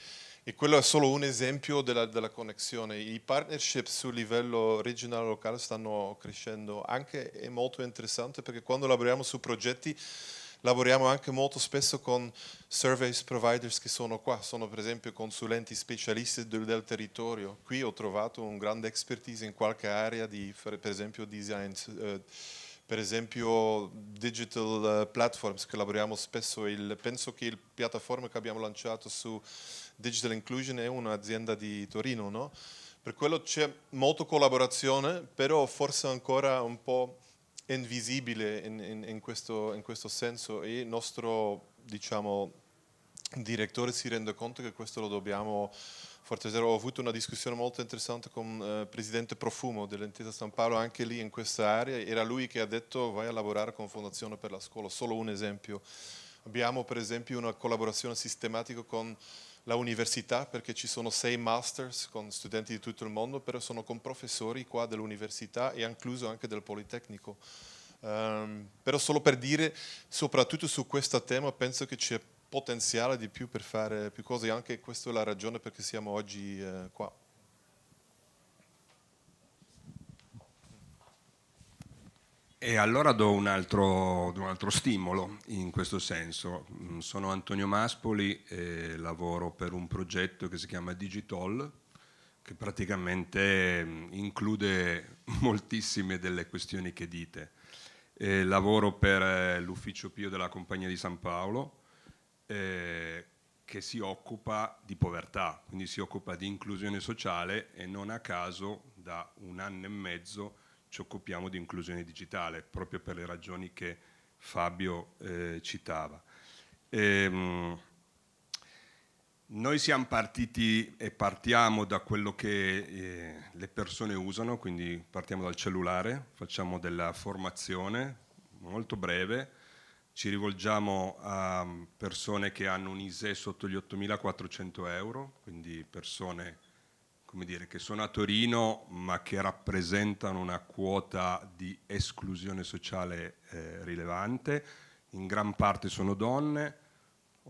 E quello è solo un esempio della, della connessione. I partnership sul livello regionale e locale stanno crescendo, anche è molto interessante perché quando lavoriamo su progetti lavoriamo anche molto spesso con service providers che sono qua, sono per esempio consulenti specialisti del, del territorio. Qui ho trovato un grande expertise in qualche area di, per esempio, design. Eh, per esempio digital eh, platforms, che lavoriamo spesso, il, penso che la piattaforma che abbiamo lanciato su Digital Inclusion è un'azienda di Torino, no? per quello c'è molta collaborazione, però forse ancora un po' invisibile in, in, in, questo, in questo, senso e il nostro diciamo, direttore si rende conto che questo lo dobbiamo Forte Zero ho avuto una discussione molto interessante con il eh, presidente Profumo dell'entità San Paolo, anche lì in questa area, era lui che ha detto vai a lavorare con Fondazione per la Scuola, solo un esempio. Abbiamo per esempio una collaborazione sistematica con la università perché ci sono sei masters con studenti di tutto il mondo, però sono con professori qua dell'università e incluso anche del Politecnico. Um, però solo per dire, soprattutto su questo tema, penso che c'è potenziale di più per fare più cose, e anche questa è la ragione perché siamo oggi eh, qua. E allora do un altro, un altro, stimolo in questo senso. Mm, sono Antonio Maspoli e lavoro per un progetto che si chiama Digitol, che praticamente mm, include moltissime delle questioni che dite. E lavoro per eh, l'ufficio Pio della Compagnia di San Paolo, eh, che si occupa di povertà, quindi si occupa di inclusione sociale e non a caso da un anno e mezzo ci occupiamo di inclusione digitale, proprio per le ragioni che Fabio eh, citava. Ehm, noi siamo partiti e partiamo da quello che eh, le persone usano, quindi partiamo dal cellulare, facciamo della formazione molto breve ci rivolgiamo a persone che hanno un ISE sotto gli 8.400 euro, quindi persone dire, che sono a Torino ma che rappresentano una quota di esclusione sociale eh, rilevante, in gran parte sono donne,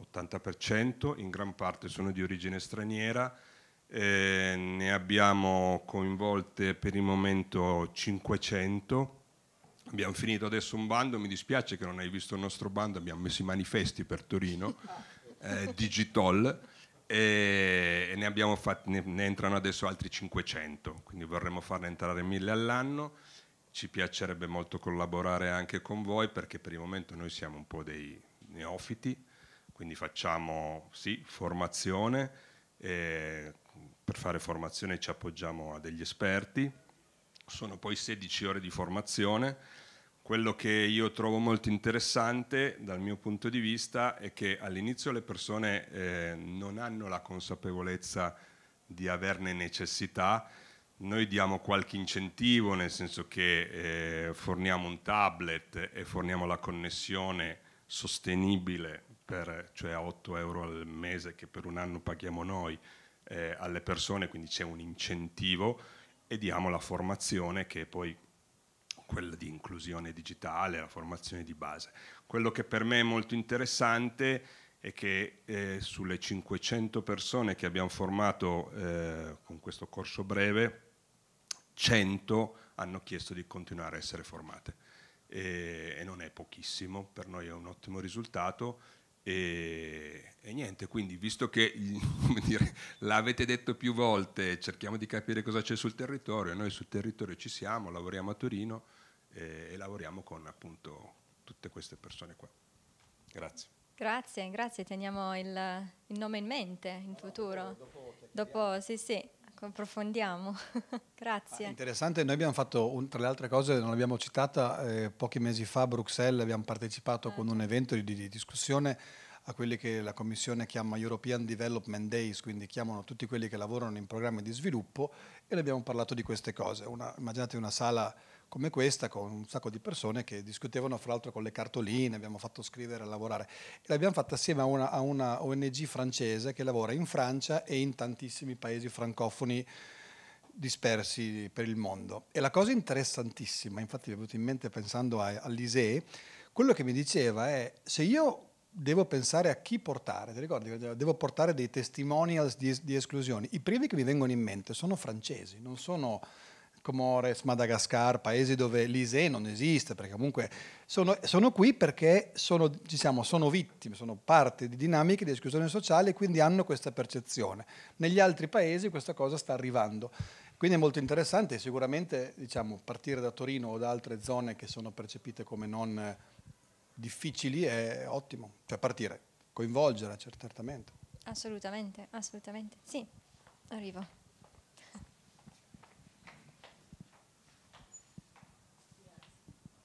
80%, in gran parte sono di origine straniera, eh, ne abbiamo coinvolte per il momento 500 Abbiamo finito adesso un bando, mi dispiace che non hai visto il nostro bando, abbiamo messo i manifesti per Torino, eh, Digitol, e ne, abbiamo fatti, ne, ne entrano adesso altri 500, quindi vorremmo farne entrare 1000 all'anno. Ci piacerebbe molto collaborare anche con voi perché per il momento noi siamo un po' dei neofiti, quindi facciamo sì, formazione, per fare formazione ci appoggiamo a degli esperti sono poi 16 ore di formazione. Quello che io trovo molto interessante dal mio punto di vista è che all'inizio le persone eh, non hanno la consapevolezza di averne necessità, noi diamo qualche incentivo, nel senso che eh, forniamo un tablet e forniamo la connessione sostenibile, per, cioè a 8 euro al mese che per un anno paghiamo noi eh, alle persone, quindi c'è un incentivo e diamo la formazione che è poi quella di inclusione digitale, la formazione di base. Quello che per me è molto interessante è che eh, sulle 500 persone che abbiamo formato eh, con questo corso breve, 100 hanno chiesto di continuare a essere formate e, e non è pochissimo, per noi è un ottimo risultato e, e, niente, quindi visto che l'avete detto più volte, cerchiamo di capire cosa c'è sul territorio, noi sul territorio ci siamo, lavoriamo a Torino eh, e lavoriamo con appunto tutte queste persone qua. Grazie. Grazie, grazie, teniamo il, il nome in mente in futuro. Dopo, dopo, dopo sì, sì approfondiamo. Grazie. Ah, interessante, noi abbiamo fatto, un, tra le altre cose, non l'abbiamo citata, eh, pochi mesi fa a Bruxelles abbiamo partecipato ah, con un evento di, di, discussione a quelli che la Commissione chiama European Development Days, quindi chiamano tutti quelli che lavorano in programmi di sviluppo e abbiamo parlato di queste cose. Una, immaginate una sala come questa con un sacco di persone che discutevano fra l'altro con le cartoline, abbiamo fatto scrivere e lavorare. E l'abbiamo fatta assieme a una, a una ONG francese che lavora in Francia e in tantissimi paesi francofoni dispersi per il mondo. E la cosa interessantissima, infatti mi è venuto in mente pensando a, all'ISEE, quello che mi diceva è se io devo pensare a chi portare, ti ricordi? Devo portare dei testimonials di, di esclusioni. I primi che mi vengono in mente sono francesi, non sono Comores, Madagascar, paesi dove l'ISE non esiste, perché comunque sono, sono qui perché sono, diciamo, sono vittime, sono parte di dinamiche di esclusione sociale e quindi hanno questa percezione. Negli altri paesi questa cosa sta arrivando. Quindi è molto interessante sicuramente diciamo, partire da Torino o da altre zone che sono percepite come non difficili è ottimo, cioè partire, coinvolgere certamente. Assolutamente, assolutamente, sì, arrivo.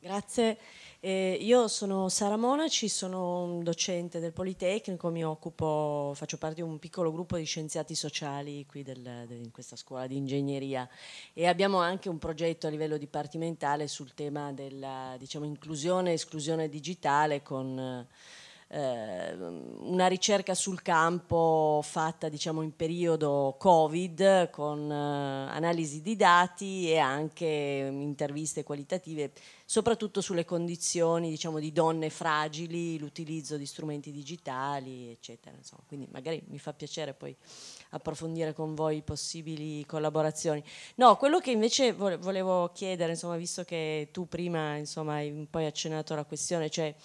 Grazie. Eh, io sono Sara Monaci, sono un docente del Politecnico, mi occupo, faccio parte di un piccolo gruppo di scienziati sociali qui del, de, in questa scuola di ingegneria e abbiamo anche un progetto a livello dipartimentale sul tema della diciamo, inclusione e esclusione digitale con... Eh, eh, una ricerca sul campo fatta diciamo, in periodo Covid con eh, analisi di dati e anche mm, interviste qualitative, soprattutto sulle condizioni diciamo, di donne fragili, l'utilizzo di strumenti digitali, eccetera. Insomma, quindi magari mi fa piacere poi approfondire con voi possibili collaborazioni. No, quello che invece volevo chiedere, insomma, visto che tu prima insomma, hai poi accennato la questione, cioè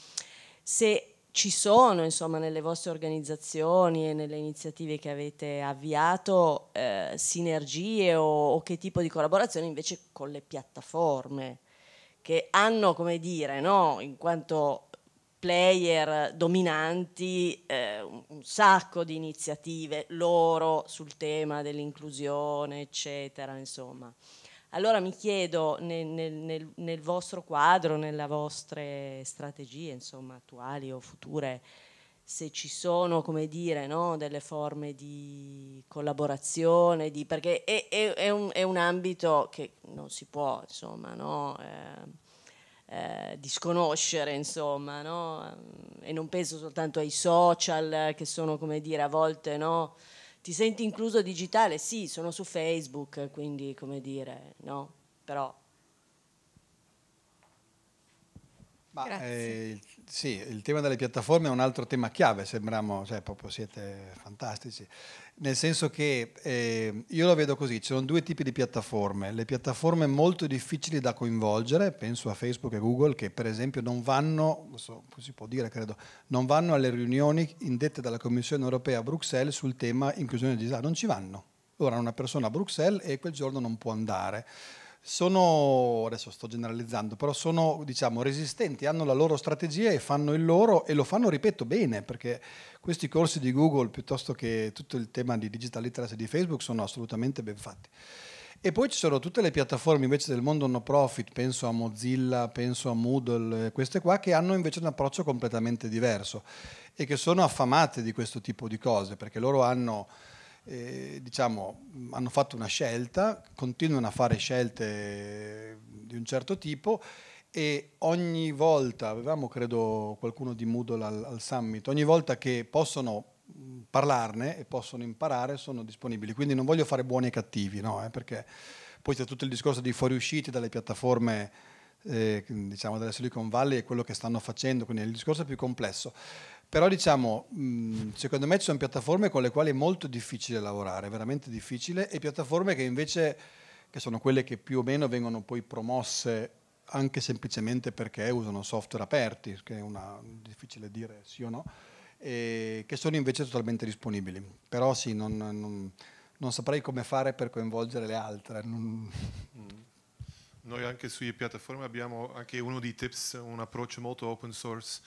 se ci sono insomma, nelle vostre organizzazioni e nelle iniziative che avete avviato eh, sinergie o, o, che tipo di collaborazione invece con le piattaforme che hanno come dire no? in quanto player dominanti eh, un sacco di iniziative loro sul tema dell'inclusione eccetera insomma allora mi chiedo nel, nel, nel vostro quadro, nelle vostre strategie insomma, attuali o future, se ci sono come dire, no, delle forme di collaborazione, di, perché è, è, è, un, è, un, ambito che non si può insomma, no, eh, eh, disconoscere, insomma, no? Ehm, e non penso soltanto ai social che sono, come dire, a volte no? ti senti incluso digitale? Sì, sono su Facebook, quindi come dire, no? Però... Ma, eh, sì, il tema delle piattaforme è un altro tema chiave, sembriamo, cioè proprio siete fantastici nel senso che eh, io lo vedo così, ci sono due tipi di piattaforme, le piattaforme molto difficili da coinvolgere, penso a Facebook e Google che per esempio non vanno, so, si può dire credo, non vanno alle riunioni indette dalla Commissione europea a Bruxelles sul tema inclusione e disagio, non ci vanno. loro hanno una persona a Bruxelles e quel giorno non può andare. Sono, adesso sto generalizzando, però sono diciamo resistenti, hanno la loro strategia e fanno il loro e lo fanno, ripeto, bene perché questi corsi di Google piuttosto che tutto il tema di digital literacy di Facebook sono assolutamente ben fatti. E poi ci sono tutte le piattaforme invece del mondo no profit, penso a Mozilla, penso a Moodle, eh, queste qua che hanno invece un approccio completamente diverso e che sono affamate di questo tipo di cose perché loro hanno, eh, diciamo, hanno fatto una scelta, continuano a fare scelte di un certo tipo e ogni volta, avevamo credo qualcuno di Moodle al, al summit, ogni volta che possono mm, parlarne e possono imparare sono disponibili. Quindi non voglio fare buoni e cattivi, no? eh, perché poi c'è tutto il discorso di fuoriusciti dalle piattaforme eh, diciamo della Silicon Valley e quello che stanno facendo, quindi il discorso è più complesso. Però diciamo, mm, secondo me ci sono piattaforme con le quali è molto difficile lavorare, veramente difficile, e piattaforme che invece, che sono quelle che più o meno vengono poi promosse anche semplicemente perché usano software aperti, che è una, difficile dire sì o no, e che sono invece totalmente disponibili. Però sì, non, non, non saprei come fare per coinvolgere le altre. Non... Mm. Noi anche sulle piattaforme abbiamo anche uno dei tips, un approccio molto open source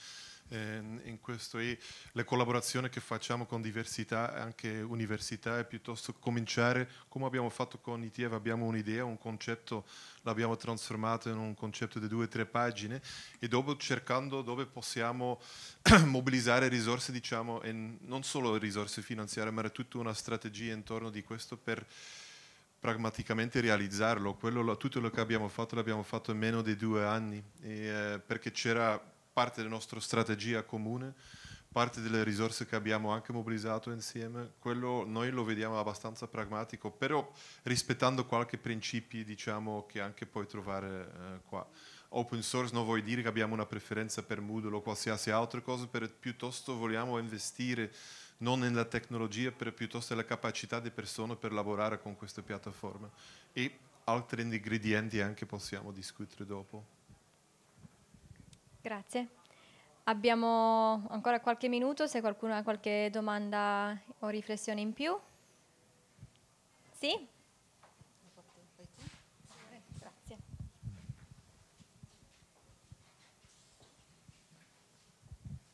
Ehm, in questo e le collaborazioni che facciamo con diversità, anche università, è piuttosto cominciare come abbiamo fatto con ITEV, abbiamo un'idea, un concetto, l'abbiamo trasformato in un concetto di due o tre pagine e dopo cercando dove possiamo mobilizzare risorse, diciamo, non solo risorse finanziarie, ma tutta una strategia intorno di questo per pragmaticamente realizzarlo. Quello, tutto quello che abbiamo fatto l'abbiamo fatto in meno di due anni, e, eh, perché c'era parte della nostra strategia comune, parte delle risorse che abbiamo anche mobilizzato insieme, quello noi lo vediamo abbastanza pragmatico, però rispettando qualche principio diciamo, che anche puoi trovare eh, qua. Open source non vuol dire che abbiamo una preferenza per Moodle o qualsiasi altra cosa, per, piuttosto vogliamo investire non nella tecnologia, ma piuttosto nella capacità di persone per lavorare con queste piattaforme. E altri ingredienti anche possiamo discutere dopo. Grazie. Abbiamo ancora qualche minuto se qualcuno ha qualche domanda o riflessione in più. Sì?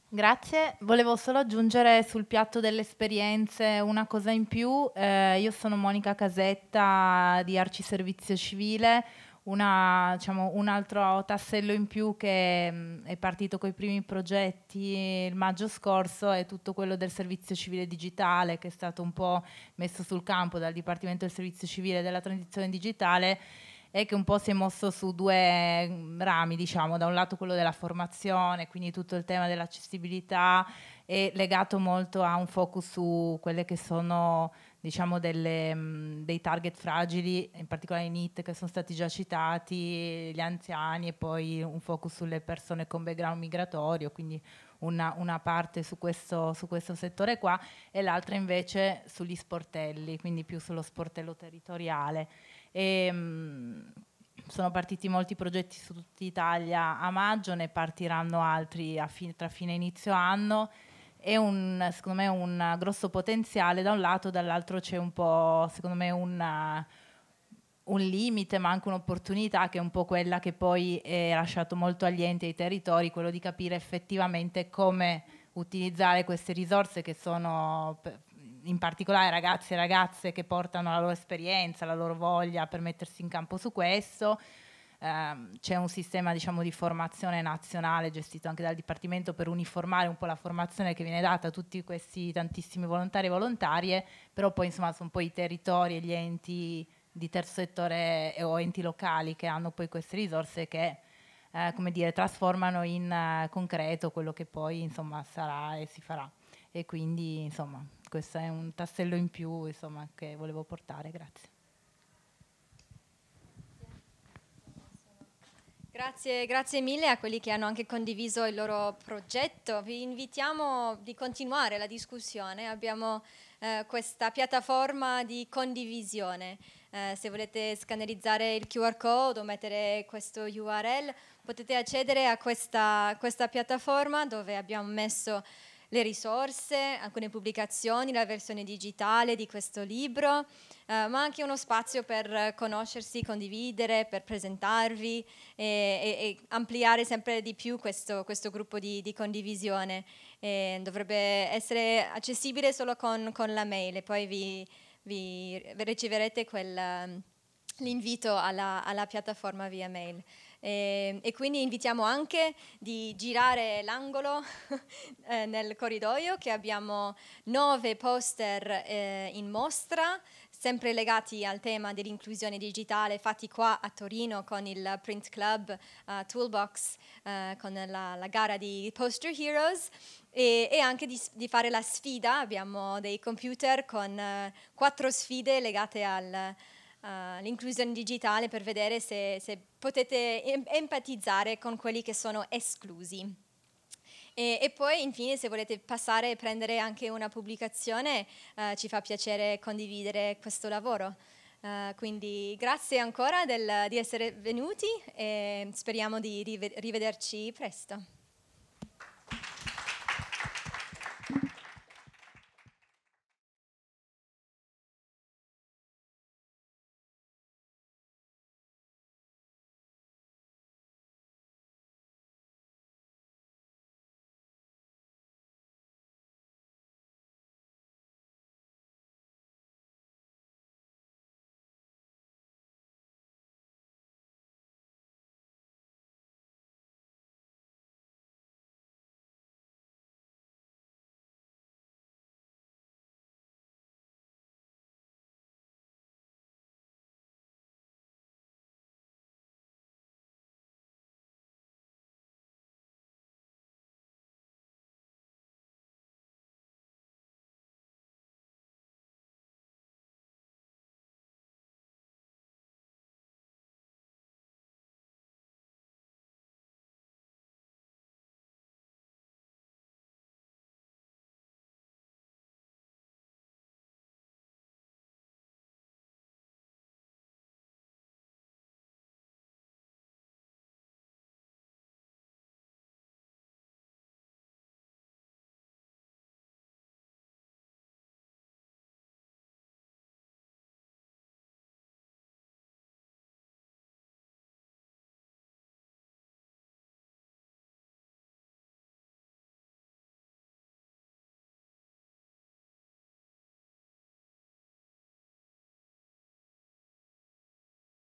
Grazie. volevo solo aggiungere sul piatto delle esperienze una cosa in più. Eh, io sono Monica Casetta di Arci Servizio Civile una, diciamo, un altro tassello in più che mh, è partito con i primi progetti il maggio scorso è tutto quello del servizio civile digitale che è stato un po' messo sul campo dal Dipartimento del Servizio Civile della Transizione Digitale e che un po' si è mosso su due rami, diciamo, da un lato quello della formazione, quindi tutto il tema dell'accessibilità e legato molto a un focus su quelle che sono diciamo delle, mm, dei target fragili, in particolare i NIT che sono stati già citati, gli anziani e poi un focus sulle persone con background migratorio, quindi una, una parte su questo, su questo, settore qua e l'altra invece sugli sportelli, quindi più sullo sportello territoriale. E, ehm, sono partiti molti progetti su tutta Italia a maggio, ne partiranno altri fi- tra fine e inizio anno è un, secondo me un grosso potenziale da un lato, dall'altro c'è un po', secondo me, una, un limite ma anche un'opportunità che è un po' quella che poi è lasciato molto agli enti e ai territori, quello di capire effettivamente come utilizzare queste risorse che sono in particolare ragazzi e ragazze che portano la loro esperienza, la loro voglia per mettersi in campo su questo Ehm, c'è un sistema diciamo, di formazione nazionale gestito anche dal Dipartimento per uniformare un po' la formazione che viene data a tutti questi tantissimi volontari e volontarie, però poi insomma sono poi i territori e gli enti di terzo settore o enti locali che hanno poi queste risorse che eh, come dire, trasformano in uh, concreto quello che poi insomma, sarà e si farà. E quindi insomma, questo è un tassello in più insomma, che volevo portare. Grazie. Grazie, grazie, mille a quelli che hanno anche condiviso il loro progetto. Vi invitiamo di continuare la discussione. Abbiamo eh, questa piattaforma di condivisione. Eh, se volete scannerizzare il QR code o mettere questo URL, potete accedere a questa, questa piattaforma dove abbiamo messo le risorse, alcune pubblicazioni, la versione digitale di questo libro, eh, ma anche uno spazio per conoscersi, condividere, per presentarvi e, e, e ampliare sempre di più questo, questo gruppo di, di condivisione. E dovrebbe essere accessibile solo con, con la mail e poi vi, vi riceverete mm, l'invito alla, alla piattaforma via mail. E, ehm, e, quindi invitiamo anche di girare l'angolo eh, nel corridoio che abbiamo nove poster eh, in mostra sempre legati al tema dell'inclusione digitale fatti qua a Torino con il Print Club uh, Toolbox uh, con la, la, gara di Poster Heroes e, e anche di, di, fare la sfida, abbiamo dei computer con uh, quattro sfide legate al, eh, l'inclusione digitale per vedere se, se potete em empatizzare con quelli che sono esclusi. E, e, poi infine se volete passare e prendere anche una pubblicazione uh, ci fa piacere condividere questo lavoro. Uh, quindi grazie ancora del, di essere venuti e speriamo di rivederci presto.